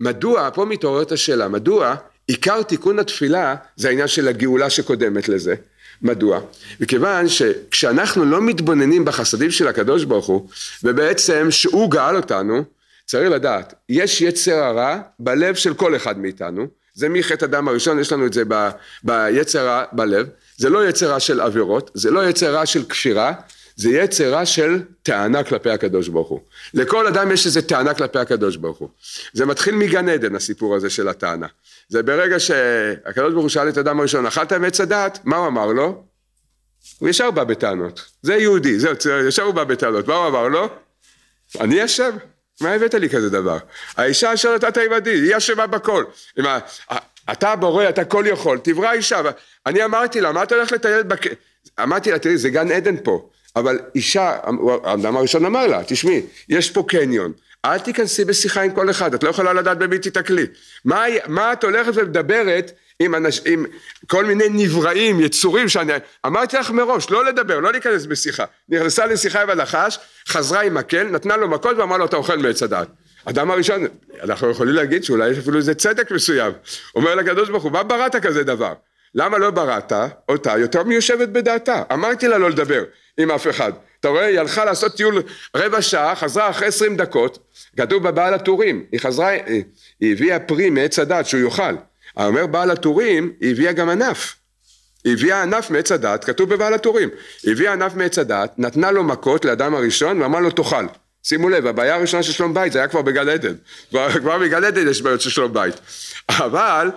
מדוע, פה מתעוררת השאלה, מדוע עיקר תיקון התפילה זה העניין של הגאולה שקודמת לזה? מדוע? מכיוון שכשאנחנו לא מתבוננים בחסדים של הקדוש ברוך הוא, ובעצם שהוא גאל אותנו, צריך לדעת, יש יצר הרע בלב של כל אחד מאיתנו, זה מחטא הדם הראשון, יש לנו את זה ב, ביצר רע בלב, זה לא יצר רע של עבירות, זה לא יצר רע של כפירה, זה יצרה של טענה כלפי הקדוש ברוך הוא. לכל אדם יש איזה טענה כלפי הקדוש ברוך הוא. זה מתחיל מגן עדן הסיפור הזה של הטענה. זה ברגע שהקדוש ברוך הוא שאל את האדם הראשון, אכלת מעץ הדעת? מה הוא אמר לו? הוא ישר בא בטענות. זה יהודי, זהו, ישר הוא בא בטענות. מה הוא אמר לו? אני אשם? מה הבאת לי כזה דבר? האישה אשר נתת עימדי, היא אשמה בכל. מה, אתה הבורא, אתה כל יכול, תברא אישה. אני אמרתי לה, מה אתה הולך לטייל בק... אמרתי לה, תראי, זה גן עדן פה. אבל אישה, האדם הראשון אמר לה, תשמעי, יש פה קניון, אל תיכנסי בשיחה עם כל אחד, את לא יכולה לדעת במי תתקלי. מה, מה את הולכת ומדברת עם, אנש, עם כל מיני נבראים, יצורים שאני... אמרתי לך מראש, לא לדבר, לא להיכנס בשיחה. נכנסה לשיחה עם הנחש, חזרה עם מקל, נתנה לו מכות ואמרה לו, אתה אוכל מעץ הדעת. אדם הראשון, אנחנו יכולים להגיד שאולי יש אפילו איזה צדק מסוים. אומר לקדוש ברוך הוא, מה בראת כזה דבר? למה לא בראת אותה יותר מיושבת בדעתה? אמרתי לה לא לדבר. עם אף אחד. אתה רואה, היא הלכה לעשות טיול רבע שעה, חזרה אחרי עשרים דקות, כתוב בבעל הטורים, היא חזרה, אה, היא הביאה פרי מעץ הדת שהוא יאכל. אומר בעל הטורים, היא הביאה גם ענף. היא הביאה ענף מעץ הדת, כתוב בבעל הטורים. היא הביאה ענף מעץ הדת, נתנה לו מכות לאדם הראשון ואמרה לו תאכל. שימו לב, הבעיה הראשונה של שלום בית זה היה כבר בגן עדן. כבר, כבר בגן עדן יש בעיות של שלום בית. אבל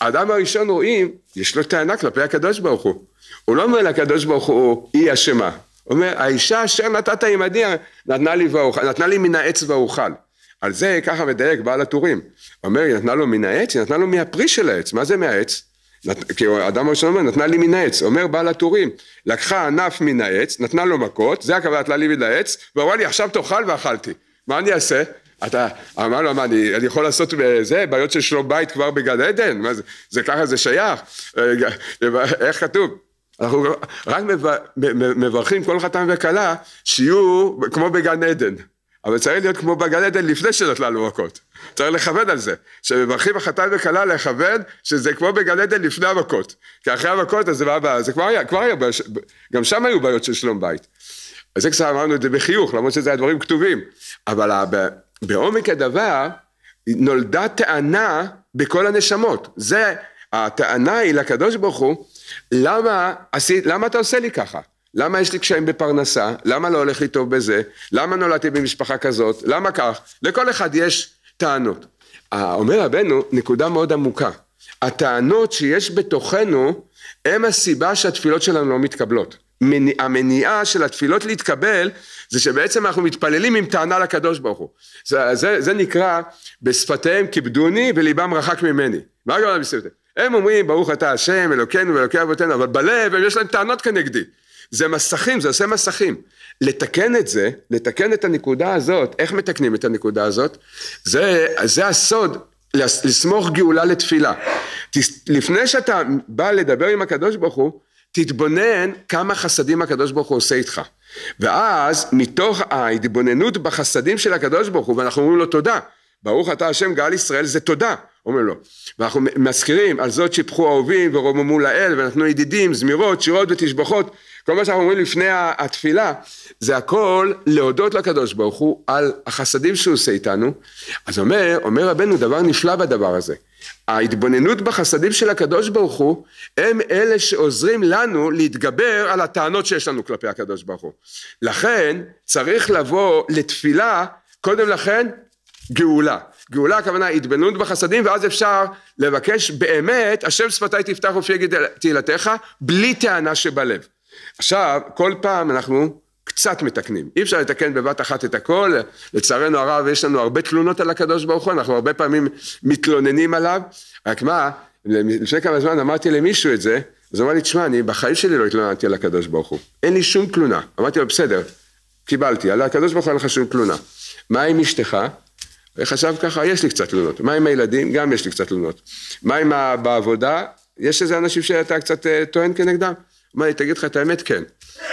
האדם הראשון רואים, יש לו טענה כלפי הקדוש ברוך הוא. הוא לא אומר לקדוש ברוך הוא, היא אשמה. הוא אומר, האישה אשר נתת עימדי, נתנה לי, ואוכל, נתנה לי מן העץ ואוכל. על זה ככה מדייק בעל הטורים. הוא אומר, היא נתנה לו מן העץ? היא נתנה לו מהפרי של העץ. מה זה מהעץ? נת... כי האדם הראשון אומר, נתנה לי מן העץ. אומר בעל הטורים, לקחה ענף מן העץ, נתנה לו מכות, זה הכוונה, נתנה לי מן העץ, והוא לי, עכשיו תאכל ואכלתי. מה אני אעשה? אתה, אמר לו, מה, אני, אני יכול לעשות זה, בעיות של שלום בית כבר בגן עדן? מה זה, זה ככה זה שייך? אה, איך כתוב? אנחנו רק מברכים כל חתן וכלה שיהיו כמו בגן עדן. אבל צריך להיות כמו בגן עדן לפני שנתנה לנו מכות. צריך לכבד על זה. שמברכים החתן וכלה לכבד שזה כמו בגן עדן לפני המכות. כי אחרי המכות אז זה, מה, זה כבר היה, כבר היה, גם שם היו בעיות של שלום בית. אז זה קצת אמרנו את זה בחיוך, למרות שזה הדברים כתובים. אבל בעומק הדבר נולדה טענה בכל הנשמות. זה, הטענה היא לקדוש ברוך הוא למה, עשית, למה אתה עושה לי ככה? למה יש לי קשיים בפרנסה? למה לא הולך לי טוב בזה? למה נולדתי במשפחה כזאת? למה כך? לכל אחד יש טענות. אה, אומר רבנו, נקודה מאוד עמוקה. הטענות שיש בתוכנו הם הסיבה שהתפילות שלנו לא מתקבלות. מנ... המניעה של התפילות להתקבל זה שבעצם אנחנו מתפללים עם טענה לקדוש ברוך הוא. זה, זה, זה נקרא בשפתיהם כיבדוני וליבם רחק ממני. מה גם בסדר? הם אומרים ברוך אתה השם אלוקינו ואלוקי אבותינו אבל בלב יש להם טענות כנגדי זה מסכים זה עושה מסכים לתקן את זה לתקן את הנקודה הזאת איך מתקנים את הנקודה הזאת זה, זה הסוד לסמוך גאולה לתפילה לפני שאתה בא לדבר עם הקדוש ברוך הוא תתבונן כמה חסדים הקדוש ברוך הוא עושה איתך ואז מתוך ההתבוננות בחסדים של הקדוש ברוך הוא ואנחנו אומרים לו תודה ברוך אתה השם גאל ישראל זה תודה, אומר לו. ואנחנו מזכירים על זאת שיפחו אהובים ורוממו לאל ונתנו ידידים, זמירות, שירות ותשבחות. כל מה שאנחנו אומרים לפני התפילה זה הכל להודות לקדוש ברוך הוא על החסדים שהוא עושה איתנו. אז אומר, אומר רבנו דבר נפלא בדבר הזה. ההתבוננות בחסדים של הקדוש ברוך הוא הם אלה שעוזרים לנו להתגבר על הטענות שיש לנו כלפי הקדוש ברוך הוא. לכן צריך לבוא לתפילה קודם לכן גאולה. גאולה הכוונה התבנות בחסדים ואז אפשר לבקש באמת השם שפתי תפתח ופי יגיד תהילתך בלי טענה שבלב. עכשיו כל פעם אנחנו קצת מתקנים. אי אפשר לתקן בבת אחת את הכל, לצערנו הרב יש לנו הרבה תלונות על הקדוש ברוך הוא, אנחנו הרבה פעמים מתלוננים עליו, רק מה, לפני כמה זמן אמרתי למישהו את זה, אז הוא אמר לי, תשמע, אני בחיים שלי לא התלוננתי על הקדוש ברוך הוא, אין לי שום תלונה. אמרתי לו, בסדר, קיבלתי, על הקדוש ברוך הוא אין לך שום תלונה. מה עם אשתך? וחשב ככה, יש לי קצת תלונות. מה עם הילדים? גם יש לי קצת תלונות. מה עם בעבודה? יש איזה אנשים שאתה קצת אה, טוען כנגדם? אמר לי, תגיד לך את האמת, כן.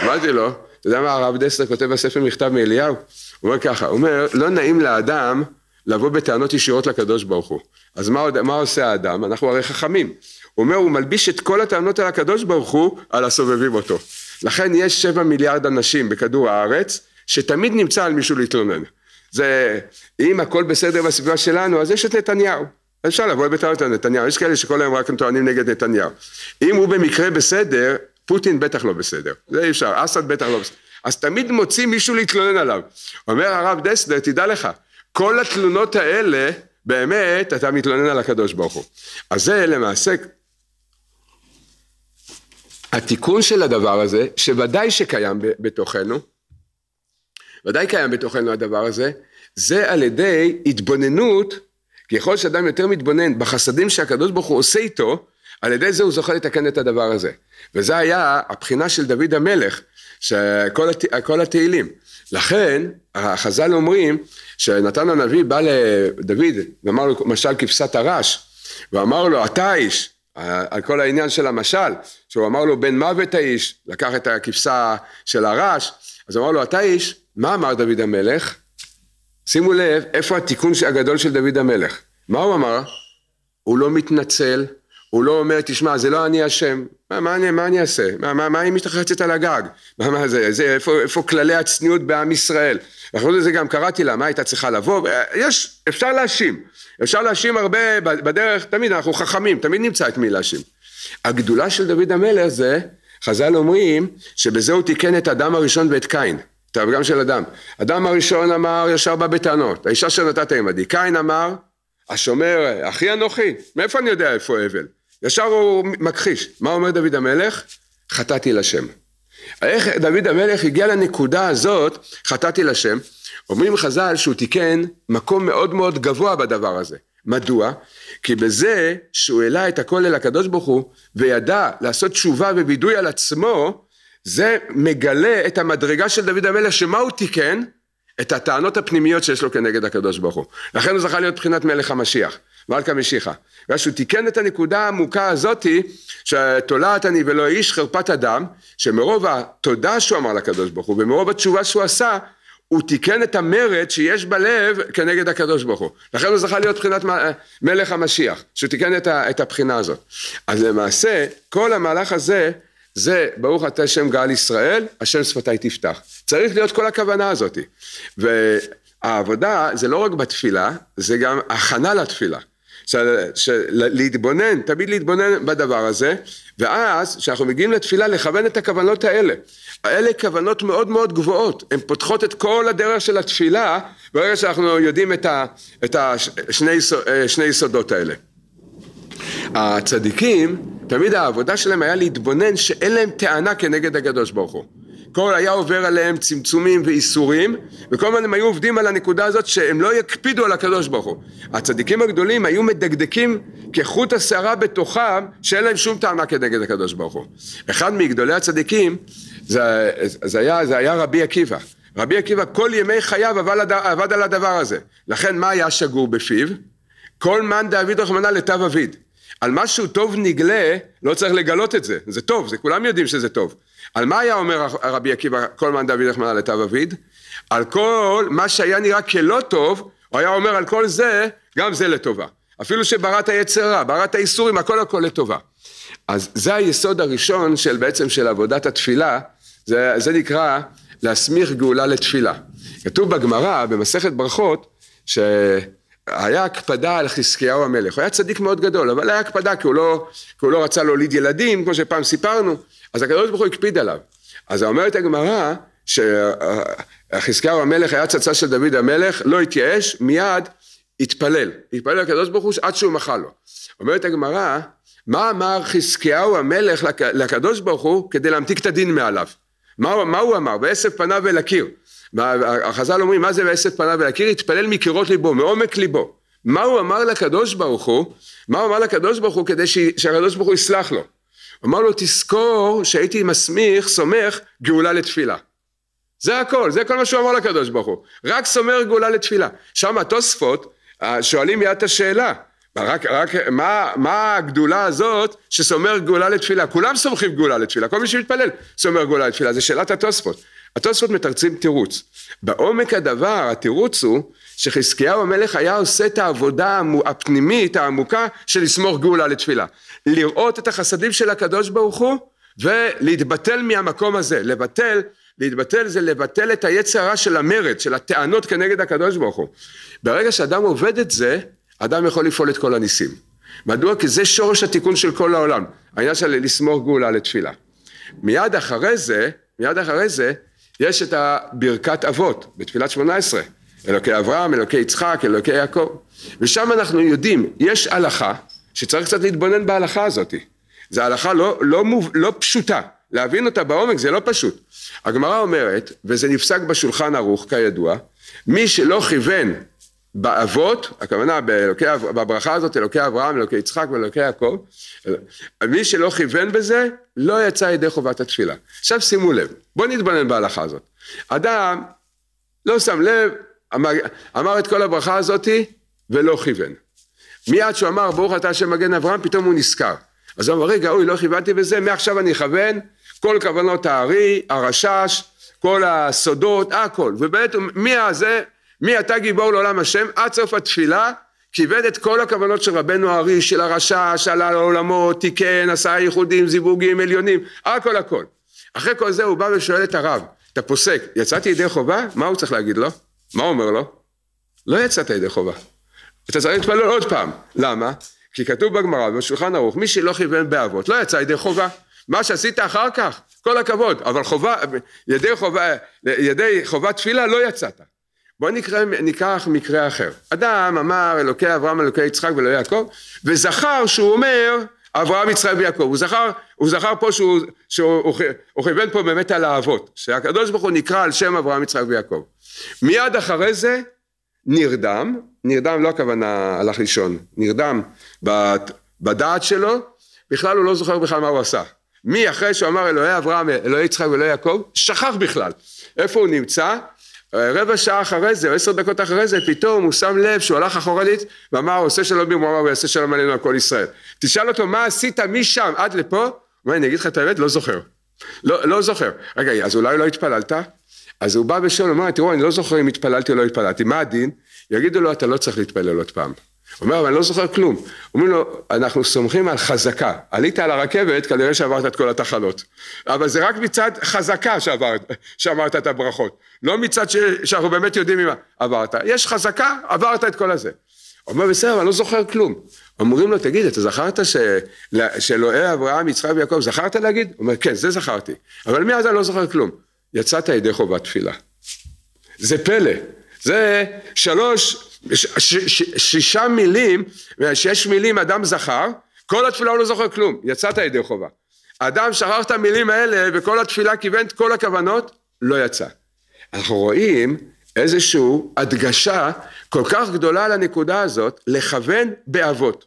אמרתי לו, אתה יודע מה הרב דסטר כותב בספר מכתב מאליהו? הוא אומר ככה, הוא אומר, לא נעים לאדם לבוא בטענות ישירות לקדוש ברוך הוא. אז מה, מה עושה האדם? אנחנו הרי חכמים. הוא אומר, הוא מלביש את כל הטענות על הקדוש ברוך הוא, על הסובבים אותו. לכן יש שבע מיליארד אנשים בכדור הארץ, שתמיד נמצא על מישהו להתלונן. זה, אם הכל בסדר בסביבה שלנו, אז יש את נתניהו. אפשר לבוא בטענות על נתניהו, יש כאלה שכל היום רק טוענים נגד נתניהו. אם הוא במקרה בסדר, פוטין בטח לא בסדר, זה אי אפשר, אסד בטח לא בסדר. אז תמיד מוציא מישהו להתלונן עליו. אומר הרב דסלר, תדע לך, כל התלונות האלה, באמת, אתה מתלונן על הקדוש ברוך הוא. אז זה למעשה, התיקון של הדבר הזה, שוודאי שקיים בתוכנו, ודאי קיים בתוכנו הדבר הזה, זה על ידי התבוננות, ככל שאדם יותר מתבונן בחסדים שהקדוש ברוך הוא עושה איתו, על ידי זה הוא זוכה לתקן את הדבר הזה. וזה היה הבחינה של דוד המלך, שכל הת... כל התהילים. לכן החז"ל אומרים שנתן הנביא בא לדוד ואמר לו משל כבשת הרש ואמר לו אתה האיש על כל העניין של המשל שהוא אמר לו בן מוות האיש לקח את הכבשה של הרש אז אמר לו אתה איש, מה אמר דוד המלך? שימו לב איפה התיקון הגדול של דוד המלך. מה הוא אמר? הוא לא מתנצל, הוא לא אומר, תשמע, זה לא אני אשם, מה, מה, אני, מה אני אעשה? מה, מה, מה אם מתרחצת על הגג? מה, מה זה, זה איפה, איפה כללי הצניעות בעם ישראל? אחרי לא- זה גם קראתי לה, מה הייתה צריכה לבוא? אה, יש, אפשר להאשים. אפשר להאשים הרבה בדרך, תמיד אנחנו חכמים, תמיד נמצא את מי להאשים. הגדולה של דוד המלך זה, חז"ל אומרים, שבזה הוא תיקן את אדם הראשון ואת קין. טוב, גם של אדם. אדם הראשון אמר, ישר בא בטענות. האישה שנתת עמדי. קין אמר, השומר, אחי אנוכי, מאיפה אני יודע איפה הבל? ישר הוא מכחיש. מה אומר דוד המלך? חטאתי לשם. איך דוד המלך הגיע לנקודה הזאת, חטאתי לשם, אומרים חז"ל שהוא תיקן מקום מאוד מאוד גבוה בדבר הזה. מדוע? כי בזה שהוא העלה את הכל אל הקדוש ברוך הוא וידע לעשות תשובה ווידוי על עצמו, זה מגלה את המדרגה של דוד המלך, שמה הוא תיקן? את הטענות הפנימיות שיש לו כנגד הקדוש ברוך הוא. לכן הוא זכה להיות מבחינת מלך המשיח, מלכה משיחה. ואז שהוא תיקן את הנקודה העמוקה הזאתי, שתולעת אני ולא איש חרפת אדם, שמרוב התודה שהוא אמר לקדוש ברוך הוא, ומרוב התשובה שהוא עשה, הוא תיקן את המרד שיש בלב כנגד הקדוש ברוך הוא. לכן הוא זכה להיות מבחינת מלך המשיח, שהוא תיקן את הבחינה הזאת. אז למעשה, כל המהלך הזה זה ברוך אתה שם גאל ישראל, השם שפתי תפתח. צריך להיות כל הכוונה הזאת. והעבודה זה לא רק בתפילה, זה גם הכנה לתפילה. של, של, להתבונן, תמיד להתבונן בדבר הזה, ואז כשאנחנו מגיעים לתפילה לכוון את הכוונות האלה. אלה כוונות מאוד מאוד גבוהות, הן פותחות את כל הדרך של התפילה ברגע שאנחנו יודעים את, ה, את השני אה, שני יסודות האלה. הצדיקים תמיד העבודה שלהם היה להתבונן שאין להם טענה כנגד הקדוש ברוך הוא. כל היה עובר עליהם צמצומים ואיסורים, וכל הזמן הם היו עובדים על הנקודה הזאת שהם לא יקפידו על הקדוש ברוך הוא. הצדיקים הגדולים היו מדקדקים כחוט השערה בתוכם, שאין להם שום טענה כנגד הקדוש ברוך הוא. אחד מגדולי הצדיקים, זה, זה, היה, זה היה רבי עקיבא. רבי עקיבא כל ימי חייו עבד, עבד על הדבר הזה. לכן מה היה שגור בפיו? כל מאן דאביד רחמנא לתו אביד. על משהו טוב נגלה, לא צריך לגלות את זה, זה טוב, זה כולם יודעים שזה טוב. על מה היה אומר רבי עקיבא כל מאן דוד נחמן על אתיו אביד? על כל מה שהיה נראה כלא טוב, הוא היה אומר על כל זה, גם זה לטובה. אפילו שבראת היצר רע, בראת האיסורים, הכל הכל לטובה. אז זה היסוד הראשון של בעצם של עבודת התפילה, זה, זה נקרא להסמיך גאולה לתפילה. כתוב בגמרא, במסכת ברכות, ש... היה הקפדה על חזקיהו המלך, הוא היה צדיק מאוד גדול, אבל היה הקפדה כי הוא לא, כי הוא לא רצה להוליד ילדים, כמו שפעם סיפרנו, אז הקדוש ברוך הוא הקפיד עליו. אז אומרת הגמרא, שחזקיהו המלך היה צצה של דוד המלך, לא התייאש, מיד התפלל, התפלל לקדוש ברוך הוא עד שהוא מחל לו. אומרת הגמרא, מה אמר חזקיהו המלך לקדוש ברוך הוא כדי להמתיק את הדין מעליו? מה, מה הוא אמר? ועשב פניו אל הקיר. החז"ל אומרים, מה זה ועשת פניו אל הקיר? התפלל מקירות ליבו, מעומק ליבו. מה הוא אמר לקדוש ברוך הוא? מה הוא אמר לקדוש ברוך הוא כדי שהקדוש ברוך הוא יסלח לו? הוא אמר לו, תזכור שהייתי מסמיך, סומך, גאולה לתפילה. זה הכל, זה כל מה שהוא אמר לקדוש ברוך הוא. רק סומך גאולה לתפילה. שם התוספות אה, שואלים מיד את השאלה. רק, רק מה, מה הגדולה הזאת שסומר גאולה לתפילה? כולם סומכים גאולה לתפילה, כל מי שמתפלל סומר גאולה לתפילה, זו שאלת התוספות. התוספות מתרצים תירוץ. בעומק הדבר התירוץ הוא שחזקיהו המלך היה עושה את העבודה הפנימית העמוקה של לסמוך גאולה לתפילה. לראות את החסדים של הקדוש ברוך הוא ולהתבטל מהמקום הזה. לבטל, להתבטל זה לבטל את היצר הרע של המרד, של הטענות כנגד הקדוש ברוך הוא. ברגע שאדם עובד את זה, אדם יכול לפעול את כל הניסים. מדוע? כי זה שורש התיקון של כל העולם. העניין של לסמוך גאולה לתפילה. מיד אחרי זה, מיד אחרי זה, יש את הברכת אבות בתפילת שמונה עשרה, אלוקי אברהם, אלוקי יצחק, אלוקי יעקב, ושם אנחנו יודעים, יש הלכה שצריך קצת להתבונן בהלכה הזאת, זו הלכה לא, לא, מוב, לא פשוטה, להבין אותה בעומק זה לא פשוט. הגמרא אומרת, וזה נפסק בשולחן ערוך כידוע, מי שלא כיוון באבות, הכוונה באלוקי, בברכה הזאת, אלוקי אברהם, אלוקי יצחק ואלוקי יעקב, מי שלא כיוון בזה, לא יצא ידי חובת התפילה. עכשיו שימו לב, בואו נתבונן בהלכה הזאת. אדם לא שם לב, אמר, אמר את כל הברכה הזאתי ולא כיוון. מיד שהוא אמר ברוך אתה השם מגן אברהם, פתאום הוא נזכר. אז הוא אמר רגע אוי לא כיוונתי בזה, מעכשיו אני אכוון, כל כוונות הארי, הרשש, כל הסודות, הכל. ובאמת הזה, מי אתה גיבור לעולם השם עד סוף התפילה כיבד את כל הכוונות של רבנו הארי של הרשע שעלה לעולמו תיקן עשה ייחודים זיווגים עליונים הכל הכל אחרי כל זה הוא בא ושואל את הרב אתה פוסק יצאתי ידי חובה מה הוא צריך להגיד לו מה הוא אומר לו לא יצאת ידי חובה אתה צריך להתפלל עוד פעם למה כי כתוב בגמרא בשולחן ערוך מי שלא כיוון באבות לא יצא ידי חובה מה שעשית אחר כך כל הכבוד אבל חובה ידי חובה ידי חובה תפילה לא יצאת בואו ניקח מקרה אחר. אדם אמר אלוקי אברהם אלוקי יצחק ואלוהי יעקב וזכר שהוא אומר אברהם יצחק ויעקב הוא זכר, הוא זכר פה שהוא, שהוא, שהוא כיוון פה באמת על האבות שהקדוש ברוך הוא נקרא על שם אברהם יצחק ויעקב מיד אחרי זה נרדם נרדם לא הכוונה הלך לישון נרדם בדעת שלו בכלל הוא לא זוכר בכלל מה הוא עשה מי אחרי שהוא אמר אלוהי אברהם אלוהי יצחק ואלוהי יעקב שכח בכלל איפה הוא נמצא רבע שעה אחרי זה, או עשר דקות אחרי זה, פתאום הוא שם לב שהוא הלך אחורנית ואמר, עושה שלום במרומה, הוא יעשה שלום עלינו על כל ישראל. תשאל אותו, מה עשית משם עד לפה? הוא אומר, אני אגיד לך את האמת, לא זוכר. לא, לא זוכר. רגע, אז אולי לא התפללת? אז הוא בא בשם, הוא אומר, תראו, אני לא זוכר אם התפללתי או לא התפללתי, מה הדין? יגידו לו, אתה לא צריך להתפלל עוד פעם. הוא אומר, אבל אני לא זוכר כלום. אומרים לו, אנחנו סומכים על חזקה. עלית על הרכבת, כנראה שעברת את כל התחנות. אבל זה רק מצד חזקה שעברת, שאמרת את הברכות. לא מצד ש... שאנחנו באמת יודעים ממה עברת. יש חזקה, עברת את כל הזה. הוא אומר, בסדר, אבל אני לא זוכר כלום. אומרים לו, תגיד, אתה זכרת ש... שאלוהי אברהם, יצחק ויעקב, זכרת להגיד? הוא אומר, כן, זה זכרתי. אבל מאז אני לא זוכר כלום. יצאת ידי חובת תפילה. זה פלא. זה שלוש... שישה מילים, שש מילים אדם זכר, כל התפילה הוא לא זוכר כלום, יצאת ידי חובה. אדם שכח את המילים האלה וכל התפילה כיוון את כל הכוונות, לא יצא. אנחנו רואים איזושהי הדגשה כל כך גדולה לנקודה הזאת, לכוון באבות.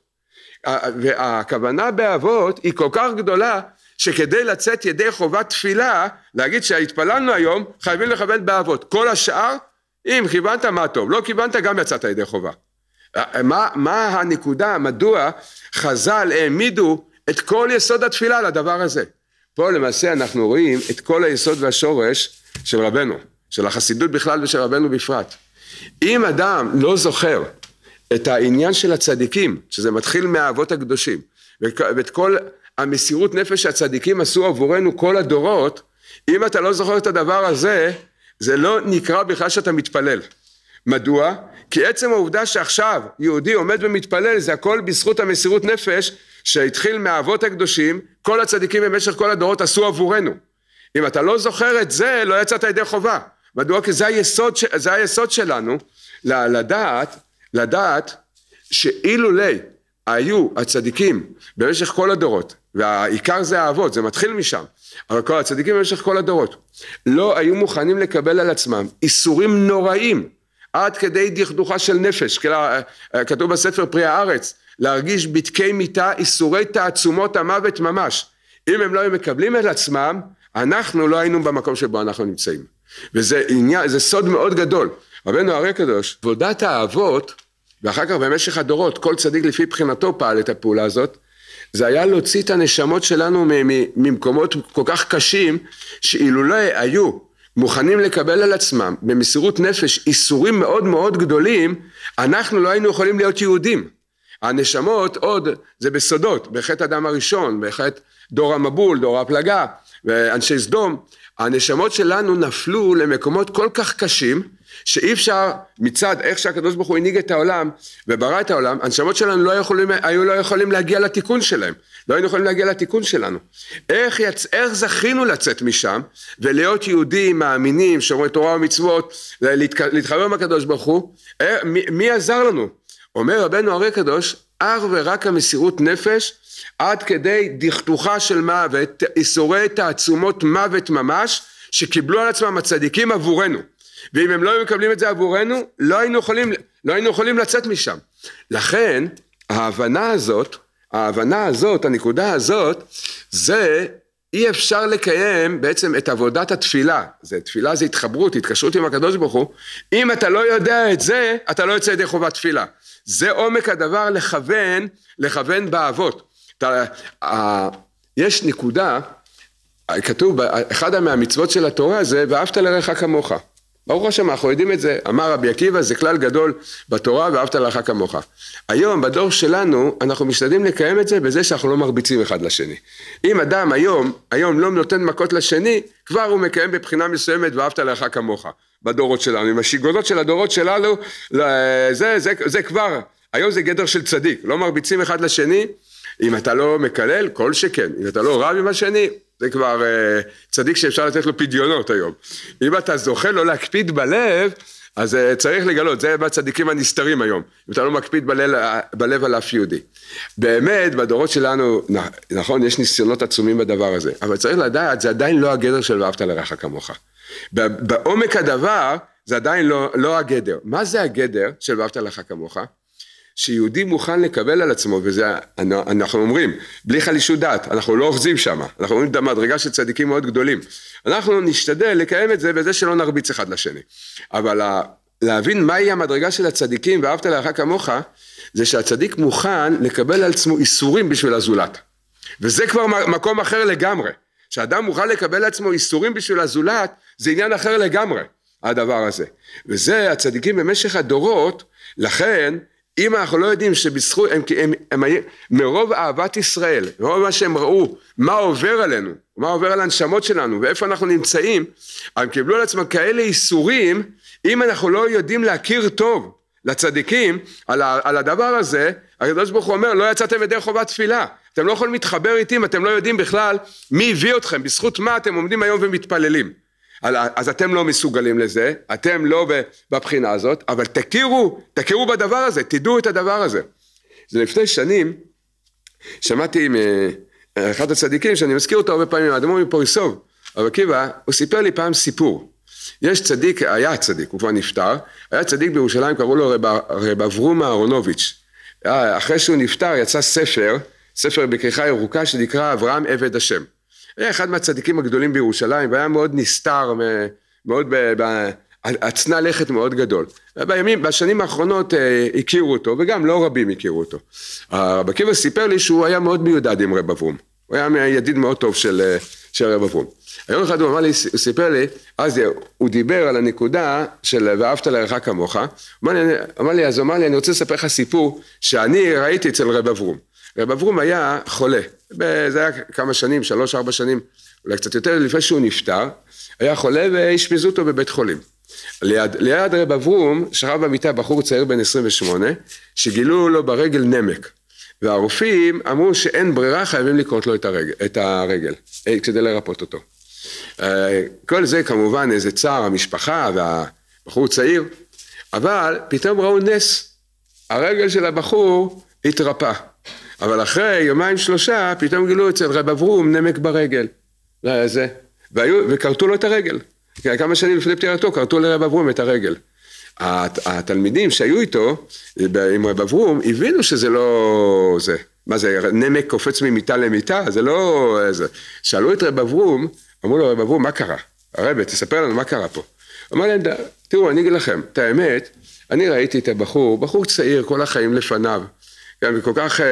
והכוונה באבות היא כל כך גדולה, שכדי לצאת ידי חובת תפילה, להגיד שהתפללנו היום, חייבים לכוון באבות. כל השאר אם כיוונת מה טוב, לא כיוונת גם יצאת ידי חובה. אה, מה, מה הנקודה, מדוע חז"ל העמידו את כל יסוד התפילה לדבר הזה. פה למעשה אנחנו רואים את כל היסוד והשורש של רבנו, של החסידות בכלל ושל רבנו בפרט. אם אדם לא זוכר את העניין של הצדיקים, שזה מתחיל מהאבות הקדושים, ואת כל המסירות נפש שהצדיקים עשו עבורנו כל הדורות, אם אתה לא זוכר את הדבר הזה, זה לא נקרא בכלל שאתה מתפלל. מדוע? כי עצם העובדה שעכשיו יהודי עומד ומתפלל זה הכל בזכות המסירות נפש שהתחיל מהאבות הקדושים, כל הצדיקים במשך כל הדורות עשו עבורנו. אם אתה לא זוכר את זה, לא יצאת ידי חובה. מדוע? כי זה היסוד, ש... זה היסוד שלנו, לדעת, לדעת שאילולי היו הצדיקים במשך כל הדורות, והעיקר זה האבות, זה מתחיל משם, אבל כל הצדיקים במשך כל הדורות לא היו מוכנים לקבל על עצמם איסורים נוראים עד כדי דכדוכה של נפש, אה, כתוב בספר פרי הארץ, להרגיש בדקי מיטה איסורי תעצומות המוות ממש. אם הם לא היו מקבלים על עצמם, אנחנו לא היינו במקום שבו אנחנו נמצאים. וזה עניין, זה סוד מאוד גדול. רבנו הרי הקדוש עבודת האבות, ואחר כך במשך הדורות, כל צדיק לפי בחינתו פעל את הפעולה הזאת, זה היה להוציא את הנשמות שלנו ממקומות כל כך קשים, שאילולא היו מוכנים לקבל על עצמם במסירות נפש איסורים מאוד מאוד גדולים, אנחנו לא היינו יכולים להיות יהודים. הנשמות עוד, זה בסודות, בחטא הדם הראשון, בחטא דור המבול, דור הפלגה, אנשי סדום, הנשמות שלנו נפלו למקומות כל כך קשים, שאי אפשר מצד איך שהקדוש ברוך הוא הנהיג את העולם וברא את העולם, הנשמות שלנו לא יכולים, היו לא יכולים להגיע לתיקון שלהם, לא היינו יכולים להגיע לתיקון שלנו. איך, יצ... איך זכינו לצאת משם ולהיות יהודים, מאמינים, שומרי תורה ומצוות, להתק... להתחבר עם הקדוש ברוך הוא, איך... אה, מי, מי עזר לנו? אומר רבנו הרי קדוש, אך ורק המסירות נפש עד כדי דכתוכה של מוות, איסורי תעצומות מוות ממש שקיבלו על עצמם הצדיקים עבורנו. ואם הם לא היו מקבלים את זה עבורנו, לא היינו יכולים, לא היינו יכולים לצאת משם. לכן, ההבנה הזאת, ההבנה הזאת, הנקודה הזאת, זה אי אפשר לקיים בעצם את עבודת התפילה, זה, תפילה זה התחברות, התקשרות עם הקדוש ברוך הוא, אם אתה לא יודע את זה, אתה לא יוצא ידי חובת תפילה. זה עומק הדבר לכוון, לכוון באבות. אתה, ה, יש נקודה, כתוב, אחד מהמצוות של התורה זה, ואהבת לרעך כמוך. ברוך השם, אנחנו יודעים את זה. אמר רבי עקיבא, זה כלל גדול בתורה, ואהבת לך כמוך. היום, בדור שלנו, אנחנו משתדלים לקיים את זה בזה שאנחנו לא מרביצים אחד לשני. אם אדם היום, היום לא נותן מכות לשני, כבר הוא מקיים בבחינה מסוימת, ואהבת לך כמוך, בדורות שלנו. עם השיגונות של הדורות שלנו, זה, זה, זה, זה כבר, היום זה גדר של צדיק. לא מרביצים אחד לשני, אם אתה לא מקלל, כל שכן. אם אתה לא רב עם השני, זה כבר אה, צדיק שאפשר לתת לו פדיונות היום. אם אתה זוכה לא להקפיד בלב, אז אה, צריך לגלות, זה בצדיקים הנסתרים היום, אם אתה לא מקפיד בלב, אה, בלב על אף יהודי. באמת, בדורות שלנו, נכון, יש ניסיונות עצומים בדבר הזה, אבל צריך לדעת, זה עדיין לא הגדר של ואהבת לרעך כמוך. בעומק הדבר, זה עדיין לא, לא הגדר. מה זה הגדר של ואהבת לך כמוך? שיהודי מוכן לקבל על עצמו, וזה אנחנו אומרים, בלי חלישות דעת, אנחנו לא אוחזים שם, אנחנו אומרים את המדרגה של צדיקים מאוד גדולים. אנחנו נשתדל לקיים את זה בזה שלא נרביץ אחד לשני. אבל להבין מהי המדרגה של הצדיקים, ואהבת לרעך כמוך, זה שהצדיק מוכן לקבל על עצמו איסורים בשביל הזולת. וזה כבר מקום אחר לגמרי. שאדם מוכן לקבל לעצמו איסורים בשביל הזולת, זה עניין אחר לגמרי, הדבר הזה. וזה הצדיקים במשך הדורות, לכן אם אנחנו לא יודעים שבזכות, הם, הם, הם, הם, מרוב אהבת ישראל, מרוב מה שהם ראו, מה עובר עלינו, מה עובר על הנשמות שלנו ואיפה אנחנו נמצאים, הם קיבלו על עצמם כאלה איסורים, אם אנחנו לא יודעים להכיר טוב לצדיקים על, ה, על הדבר הזה, הקדוש ברוך הוא אומר, לא יצאתם ידי חובת תפילה, אתם לא יכולים להתחבר איתי אם אתם לא יודעים בכלל מי הביא אתכם, בזכות מה אתם עומדים היום ומתפללים. אז אתם לא מסוגלים לזה, אתם לא בבחינה הזאת, אבל תכירו, תכירו בדבר הזה, תדעו את הדבר הזה. זה לפני שנים, שמעתי עם אחד הצדיקים, שאני מזכיר אותו הרבה פעמים, האדמו"ר מפוריסוב, הרב עקיבא, הוא סיפר לי פעם סיפור. יש צדיק, היה צדיק, הוא כבר נפטר, היה צדיק בירושלים, קראו לו רב, רב אברום אהרונוביץ'. אה, אחרי שהוא נפטר יצא ספר, ספר בכריכה ירוקה שנקרא אברהם עבד השם. היה אחד מהצדיקים הגדולים בירושלים, והיה מאוד נסתר, מאוד בעצנה לכת מאוד גדול. בימים, בשנים האחרונות אה, הכירו אותו, וגם לא רבים הכירו אותו. הרב עקיבא סיפר לי שהוא היה מאוד מיודד עם רב אברום. הוא היה ידיד מאוד טוב של, אה, של רב אברום. היום אחד הוא אמר לי, הוא סיפר לי, אז הוא דיבר על הנקודה של ואהבת לרעך כמוך, אמר לי, אז הוא אמר לי, אני רוצה לספר לך סיפור שאני ראיתי אצל רב אברום. רב אברום היה חולה, זה היה כמה שנים, שלוש ארבע שנים, אולי קצת יותר, לפני שהוא נפטר, היה חולה ואשפזו אותו בבית חולים. ליד, ליד רב אברום שכב במיטה בחור צעיר בן 28 שגילו לו ברגל נמק והרופאים אמרו שאין ברירה חייבים לקרות לו את הרגל, את הרגל אה, כדי לרפות אותו. אה, כל זה כמובן איזה צער המשפחה והבחור צעיר אבל פתאום ראו נס הרגל של הבחור התרפא אבל אחרי יומיים שלושה, פתאום גילו אצל רב אברום נמק ברגל. לזה. לא והיו, וכרתו לו את הרגל. כן, כמה שנים לפני פטירתו כרתו לרב אברום את הרגל. הת, התלמידים שהיו איתו, עם רב אברום, הבינו שזה לא זה. מה זה, נמק קופץ ממיטה למיטה? זה לא... אה, זה. שאלו את רב אברום, אמרו לו, רב אברום, מה קרה? הרב, תספר לנו מה קרה פה. אמר להם, תראו, אני אגיד לכם, את האמת, אני ראיתי את הבחור, בחור צעיר, כל החיים לפניו. גם כל כך, אה,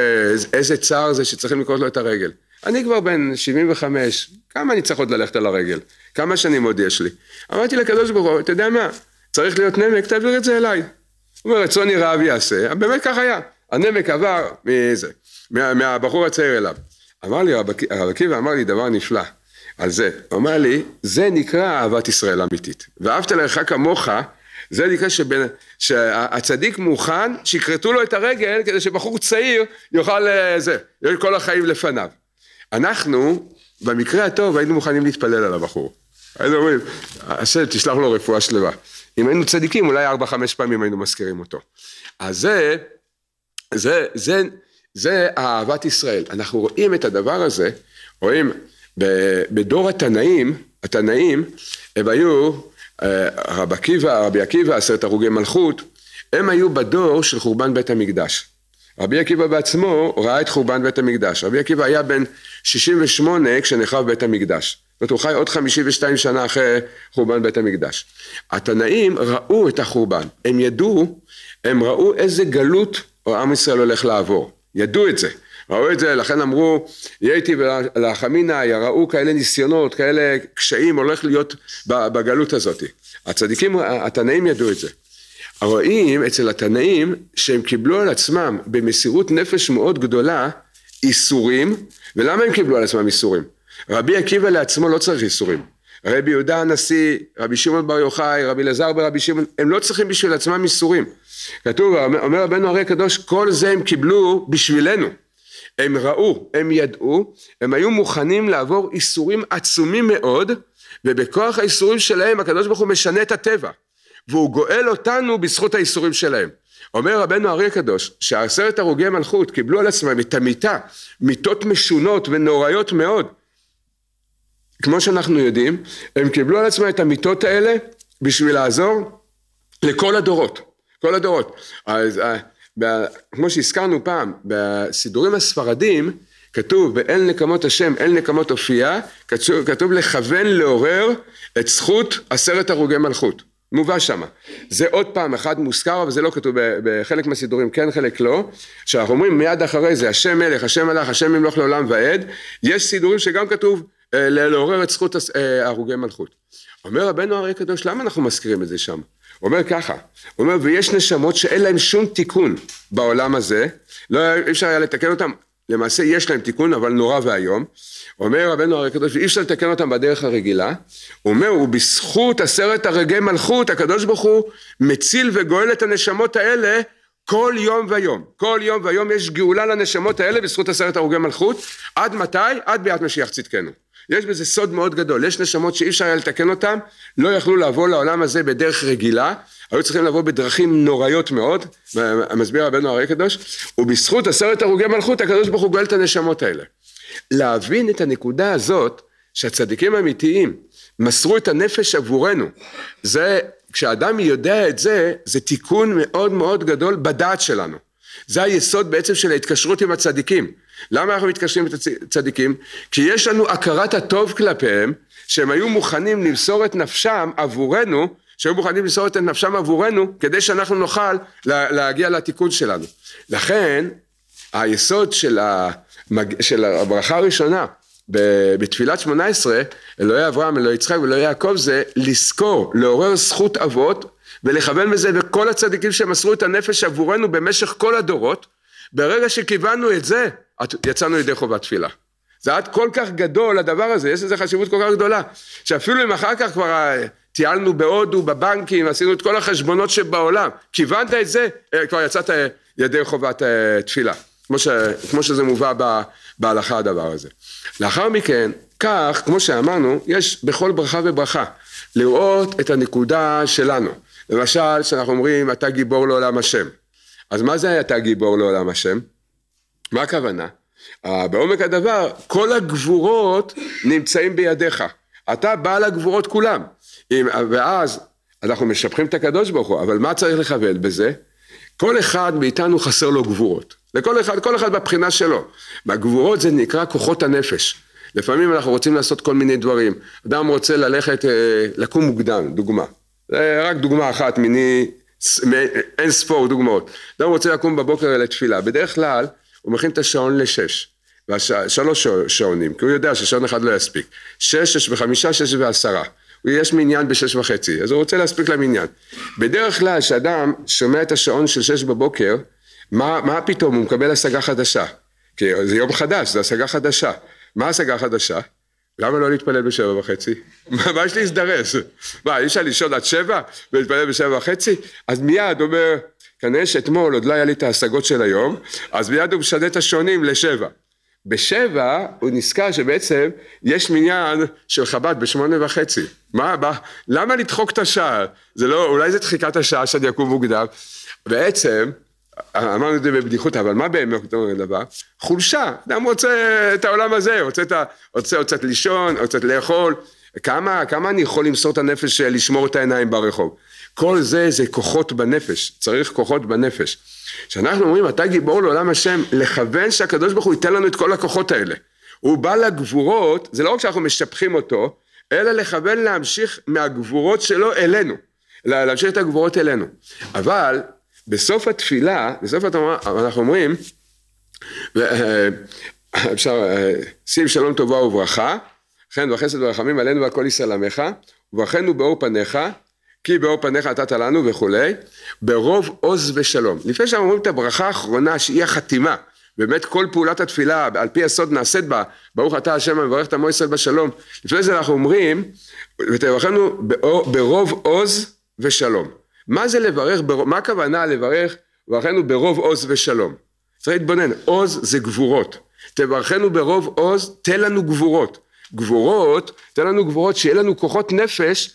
איזה צער זה שצריכים לקרות לו את הרגל. אני כבר בן 75, כמה אני צריך עוד ללכת על הרגל? כמה שנים עוד יש לי? אמרתי לקדוש ברוך הוא, אתה יודע מה, צריך להיות נמק, תעביר את זה אליי. הוא אומר, רצוני רב יעשה, באמת כך היה. הנמק עבר מזה, מה, מהבחור הצעיר אליו. אמר לי, הרב עקיבא אמר לי דבר נפלא על זה. הוא אמר לי, זה נקרא אהבת ישראל אמיתית. ואהבת לך כמוך, זה נקרא שבנ... שהצדיק מוכן שיכרתו לו את הרגל כדי שבחור צעיר יוכל אה, זה, יהיה כל החיים לפניו. אנחנו במקרה הטוב היינו מוכנים להתפלל על הבחור. היינו אומרים, השם תשלח לו רפואה שלמה. אם היינו צדיקים אולי ארבע חמש פעמים היינו מזכירים אותו. אז זה, זה, זה, זה אהבת ישראל. אנחנו רואים את הדבר הזה, רואים בדור התנאים, התנאים הם היו אה, רב עקיבא, רבי עקיבא, עשרת הרוגי מלכות, הם היו בדור של חורבן בית המקדש. רבי עקיבא בעצמו ראה את חורבן בית המקדש. רבי עקיבא היה בן 68 כשנחרב בית המקדש. זאת אומרת הוא חי עוד 52 שנה אחרי חורבן בית המקדש. התנאים ראו את החורבן, הם ידעו, הם ראו איזה גלות עם ישראל הולך לעבור, ידעו את זה. ראו את זה, לכן אמרו, יאיתי איתי ולחמינא, יראו כאלה ניסיונות, כאלה קשיים, הולך להיות בגלות הזאת. הצדיקים, התנאים ידעו את זה. רואים אצל התנאים שהם קיבלו על עצמם במסירות נפש מאוד גדולה איסורים, ולמה הם קיבלו על עצמם איסורים? רבי עקיבא לעצמו לא צריך איסורים. רבי יהודה הנשיא, רבי שמעון בר יוחאי, רבי אלעזר ורבי שמעון, הם לא צריכים בשביל עצמם איסורים. כתוב, אומר רבנו הרי הקדוש, כל זה הם קיבלו בשבילנו. הם ראו, הם ידעו, הם היו מוכנים לעבור איסורים עצומים מאוד, ובכוח האיסורים שלהם הקדוש ברוך הוא משנה את הטבע, והוא גואל אותנו בזכות האיסורים שלהם. אומר רבנו אריה הקדוש שעשרת הרוגי מלכות קיבלו על עצמם את המיטה, מיטות משונות ונוראיות מאוד. כמו שאנחנו יודעים, הם קיבלו על עצמם את המיטות האלה בשביל לעזור לכל הדורות, כל הדורות. אז אה, ב, כמו שהזכרנו פעם, בסידורים הספרדים כתוב באל נקמות השם, אל נקמות הופיע, כתוב, כתוב לכוון לעורר את זכות עשרת הרוגי מלכות. מובא שמה. זה עוד פעם אחד מוזכר, אבל זה לא כתוב בחלק מהסידורים, כן, חלק לא. שאנחנו אומרים מיד אחרי זה, השם מלך, השם מלך, השם ימלוך לעולם ועד. יש סידורים שגם כתוב לעורר את זכות אה, הרוגי מלכות. אומר רבנו הרי הקדוש, למה אנחנו מזכירים את זה שם? הוא אומר ככה, הוא אומר ויש נשמות שאין להם שום תיקון בעולם הזה, לא אי אפשר היה לתקן אותם, למעשה יש להם תיקון אבל נורא ואיום, אומר רבנו הרי הקדוש אי אפשר לתקן אותם בדרך הרגילה, הוא אומר ובזכות עשרת הרגי מלכות הקדוש ברוך הוא מציל וגואל את הנשמות האלה כל יום ויום, כל יום ויום יש גאולה לנשמות האלה בזכות עשרת הרוגי מלכות, עד מתי? עד ביאת משיח צדקנו. יש בזה סוד מאוד גדול, יש נשמות שאי אפשר היה לתקן אותן, לא יכלו לבוא לעולם הזה בדרך רגילה, היו צריכים לבוא בדרכים נוראיות מאוד, מסביר רבנו הרי קדוש, ובזכות עשרת הרוגי מלכות הקדוש ברוך הוא גואל את הנשמות האלה. להבין את הנקודה הזאת, שהצדיקים האמיתיים מסרו את הנפש עבורנו, זה, כשאדם יודע את זה, זה תיקון מאוד מאוד גדול בדעת שלנו. זה היסוד בעצם של ההתקשרות עם הצדיקים. למה אנחנו מתקשרים את הצדיקים? כי יש לנו הכרת הטוב כלפיהם, שהם היו מוכנים למסור את נפשם עבורנו, שהיו מוכנים למסור את נפשם עבורנו, כדי שאנחנו נוכל לה, להגיע לתיקון שלנו. לכן, היסוד של, המג... של הברכה הראשונה בתפילת שמונה עשרה, אלוהי אברהם, אלוהי יצחק ואלוהי יעקב, זה לזכור, לעורר זכות אבות, ולכוון בזה לכל הצדיקים שמסרו את הנפש עבורנו במשך כל הדורות. ברגע שכיוונו את זה יצאנו ידי חובת תפילה. זה עד כל כך גדול הדבר הזה, יש לזה חשיבות כל כך גדולה, שאפילו אם אחר כך כבר אה, טיילנו בהודו, בבנקים, עשינו את כל החשבונות שבעולם, כיוונת את זה, אה, כבר יצאת אה, ידי חובת תפילה, כמו, ש, כמו שזה מובא בה, בהלכה הדבר הזה. לאחר מכן, כך, כמו שאמרנו, יש בכל ברכה וברכה, לראות את הנקודה שלנו. למשל, כשאנחנו אומרים, אתה גיבור לעולם השם. אז מה זה אתה גיבור לעולם השם? מה הכוונה? אה, בעומק הדבר, כל הגבורות נמצאים בידיך. אתה בעל הגבורות כולם. אם, ואז אנחנו משבחים את הקדוש ברוך הוא, אבל מה צריך לכוון בזה? כל אחד מאיתנו חסר לו גבורות. לכל אחד, כל אחד בבחינה שלו. בגבורות זה נקרא כוחות הנפש. לפעמים אנחנו רוצים לעשות כל מיני דברים. אדם רוצה ללכת, אה, לקום מוקדם, דוגמה. אה, רק דוגמה אחת מיני, אין ספור דוגמאות. אדם רוצה לקום בבוקר לתפילה. בדרך כלל הוא מכין את השעון לשש. והש... שלוש שעונים, כי הוא יודע ששעון אחד לא יספיק. שש, שש וחמישה, שש ועשרה. יש מניין בשש וחצי, אז הוא רוצה להספיק למניין. בדרך כלל כשאדם שומע את השעון של שש בבוקר, מה, מה פתאום הוא מקבל השגה חדשה? כי זה יום חדש, זה השגה חדשה. מה השגה חדשה? למה לא להתפלל בשבע וחצי? מה יש להזדרז? מה, אי אפשר לישון עד שבע ולהתפלל בשבע וחצי? אז מיד אומר, כנראה שאתמול עוד לא היה לי את ההשגות של היום, אז מיד הוא משנה את השונים לשבע. בשבע הוא נזכר שבעצם יש מניין של חב"ד בשמונה וחצי. מה מה, למה לדחוק את השער? זה לא, אולי זה דחיקת השער שאני אקום מוקדם. בעצם, אמרנו את זה בבדיחות, אבל מה באמת אומר הדבר? חולשה. אדם רוצה את העולם הזה, רוצה, את ה, רוצה, עוד קצת לישון, עוד קצת לאכול. כמה, כמה אני יכול למסור את הנפש לשמור את העיניים ברחוב? כל זה זה כוחות בנפש, צריך כוחות בנפש. כשאנחנו אומרים אתה גיבור לעולם השם, לכוון שהקדוש ברוך הוא ייתן לנו את כל הכוחות האלה. הוא בא לגבורות, זה לא רק שאנחנו משבחים אותו, אלא לכוון להמשיך מהגבורות שלו אלינו, להמשיך את הגבורות אלינו. אבל בסוף התפילה, בסוף התורה אנחנו אומרים, אה, אפשר, אה, שים שלום טובה וברכה, חן וחסד ורחמים עלינו ועל כל ישראל עמך, וברכנו באור פניך, כי באור פניך נתת לנו וכולי, ברוב עוז ושלום. לפני שאנחנו אומרים את הברכה האחרונה שהיא החתימה, באמת כל פעולת התפילה על פי הסוד נעשית בה, ברוך אתה השם המברך את עמו ישראל בשלום, לפני זה אנחנו אומרים, ותברכנו ברוב עוז ושלום. מה זה לברך, מה הכוונה לברך, וברכנו ברוב עוז ושלום? צריך להתבונן, עוז זה גבורות, תברכנו ברוב עוז, תן לנו גבורות. גבורות, תן לנו גבורות שיהיה לנו כוחות נפש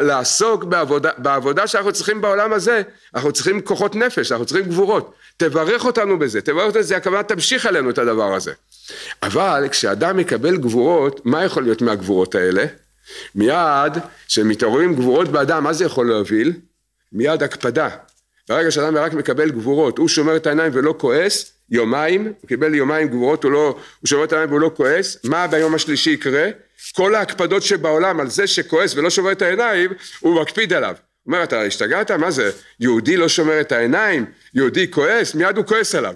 לעסוק בעבודה, בעבודה שאנחנו צריכים בעולם הזה, אנחנו צריכים כוחות נפש, אנחנו צריכים גבורות. תברך אותנו בזה, תברך אותנו בזה, הכוונה תמשיך עלינו את הדבר הזה. אבל כשאדם מקבל גבורות, מה יכול להיות מהגבורות האלה? מיד, כשמתעוררים גבורות באדם, מה זה יכול להוביל? מיד הקפדה, ברגע שאדם רק מקבל גבורות, הוא שומר את העיניים ולא כועס, יומיים, הוא קיבל יומיים גבורות, הוא, לא, הוא שומר את העיניים והוא לא כועס, מה ביום השלישי יקרה? כל ההקפדות שבעולם על זה שכועס ולא שומר את העיניים, הוא מקפיד עליו. הוא אומר, אתה השתגעת? מה זה? יהודי לא שומר את העיניים? יהודי כועס? מיד הוא כועס עליו.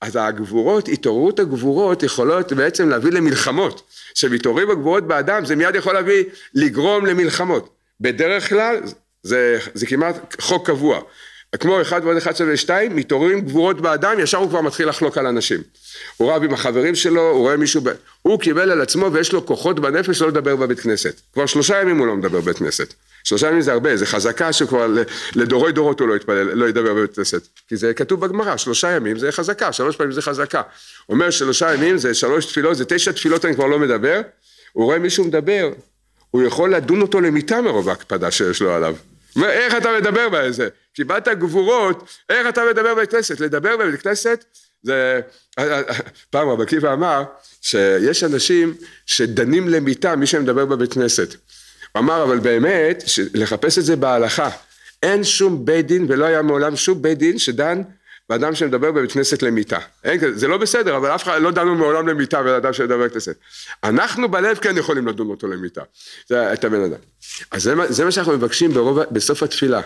אז הגבורות, התעוררות הגבורות יכולות בעצם להביא למלחמות. כשמתעוררים הגבורות באדם, זה מיד יכול להביא, לגרום למלחמות. בדרך כלל, זה, זה כמעט חוק קבוע. כמו אחד ועוד אחד שווה שתיים, מתעוררים גבורות באדם, ישר הוא כבר מתחיל לחלוק על אנשים. הוא רב עם החברים שלו, הוא רואה מישהו, ב... הוא קיבל על עצמו ויש לו כוחות בנפש לא לדבר בבית כנסת. כבר שלושה ימים הוא לא מדבר בבית כנסת. שלושה ימים זה הרבה, זה חזקה שכבר לדורי דורות הוא לא יתפלל, לא ידבר בבית כנסת. כי זה כתוב בגמרא, שלושה ימים זה חזקה, שלוש פעמים זה חזקה. אומר שלושה ימים זה שלוש תפילות, זה תשע תפילות אני כבר לא מדבר. הוא רואה מישהו מדבר, הוא יכול לדון אותו למיטה מרוב ההקפדה שיש לו עליו. איך אתה מדבר בזה? קיבלת גבורות, איך אתה מדבר בבית כנסת? לדבר בבית כנסת זה... פעם רבי עקיבא אמר שיש אנשים שדנים למיתה מי שמדבר בבית כנסת. הוא אמר, אבל באמת, לחפש את זה בהלכה. אין שום בית דין ולא היה מעולם שום בית דין שדן ואדם שמדבר בבית כנסת למיטה. אין כזה, זה לא בסדר, אבל אף אחד, לא דנו מעולם למיטה אדם שמדבר בכנסת. אנחנו בלב כן יכולים לדון אותו למיטה, זה את הבן אדם. אז זה, זה מה שאנחנו מבקשים ברוב, בסוף התפילה.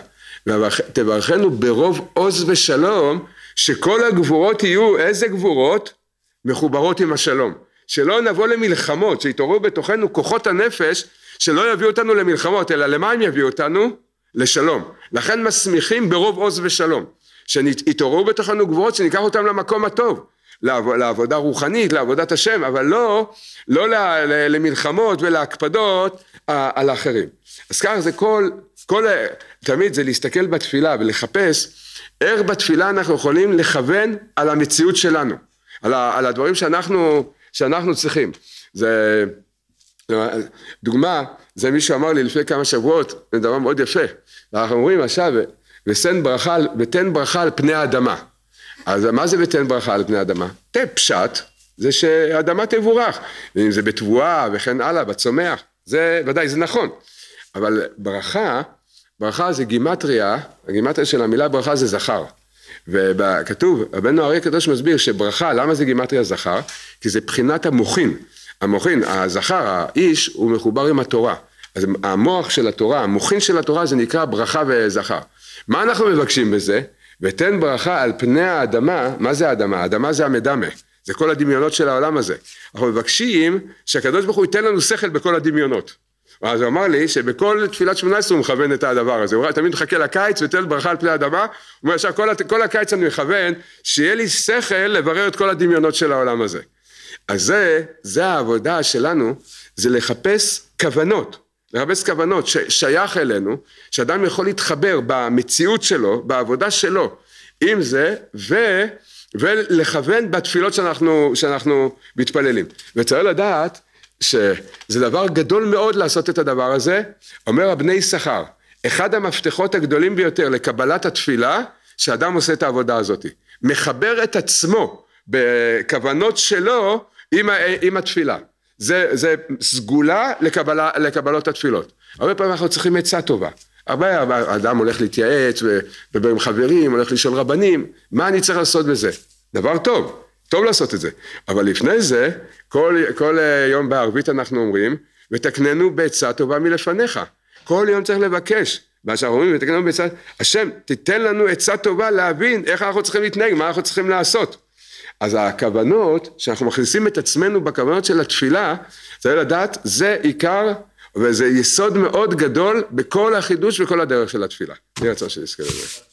תברכנו ברוב עוז ושלום, שכל הגבורות יהיו, איזה גבורות? מחוברות עם השלום. שלא נבוא למלחמות, שיתעוררו בתוכנו כוחות הנפש, שלא יביאו אותנו למלחמות, אלא למה הם יביאו אותנו? לשלום. לכן מסמיכים ברוב עוז ושלום. שיתעוררו בתוכנו גבוהות, שניקח אותם למקום הטוב. לעבודה רוחנית, לעבודת השם, אבל לא, לא למלחמות ולהקפדות על האחרים. אז כך זה כל, כל, תמיד זה להסתכל בתפילה ולחפש איך בתפילה אנחנו יכולים לכוון על המציאות שלנו, על, ה, על הדברים שאנחנו, שאנחנו צריכים. זה, דוגמה, זה מישהו אמר לי לפני כמה שבועות, זה דבר מאוד יפה. אנחנו אומרים עכשיו, ותן ברכה, ותן ברכה על פני האדמה. אז מה זה ותן ברכה על פני האדמה? תה פשט, זה שהאדמה תבורך, אם זה בתבואה וכן הלאה, בצומח, זה ודאי, זה נכון. אבל ברכה, ברכה זה גימטריה, הגימטריה של המילה ברכה זה זכר. וכתוב, רבנו הארי הקדוש מסביר שברכה, למה זה גימטריה זכר? כי זה בחינת המוחין. המוחין, הזכר, האיש, הוא מחובר עם התורה. אז המוח של התורה, המוחין של התורה זה נקרא ברכה וזכר. מה אנחנו מבקשים בזה? ותן ברכה על פני האדמה, מה זה האדמה? האדמה זה המדמה, זה כל הדמיונות של העולם הזה. אנחנו מבקשים שהקדוש ברוך הוא ייתן לנו שכל בכל הדמיונות. אז הוא אמר לי שבכל תפילת שמונה עשרה הוא מכוון את הדבר הזה, הוא אומר תמיד מחכה לקיץ ותן ברכה על פני האדמה, הוא אומר עכשיו כל, כל הקיץ אני מכוון שיהיה לי שכל לברר את כל הדמיונות של העולם הזה. אז זה, זה העבודה שלנו, זה לחפש כוונות. לרבץ כוונות ששייך אלינו, שאדם יכול להתחבר במציאות שלו, בעבודה שלו, עם זה, ו... ולכוון בתפילות שאנחנו, שאנחנו מתפללים. וצריך לדעת שזה דבר גדול מאוד לעשות את הדבר הזה, אומר הבני שכר, אחד המפתחות הגדולים ביותר לקבלת התפילה, שאדם עושה את העבודה הזאת, מחבר את עצמו בכוונות שלו עם, עם התפילה. זה, זה סגולה לקבלה, לקבלות התפילות. הרבה פעמים אנחנו צריכים עצה טובה. הרבה אדם הולך להתייעץ ודבר עם חברים, הולך לשאול רבנים, מה אני צריך לעשות בזה? דבר טוב, טוב לעשות את זה. אבל לפני זה, כל, כל אה, יום בערבית אנחנו אומרים, ותקננו בעצה טובה מלפניך. כל יום צריך לבקש. מה שאנחנו אומרים, ותקננו בעצה, השם, תיתן לנו עצה טובה להבין איך אנחנו צריכים להתנהג, מה אנחנו צריכים לעשות. אז הכוונות, שאנחנו מכניסים את עצמנו בכוונות של התפילה, צריך לדעת, זה עיקר וזה יסוד מאוד גדול בכל החידוש וכל הדרך של התפילה. אני רוצה שנזכר לזה.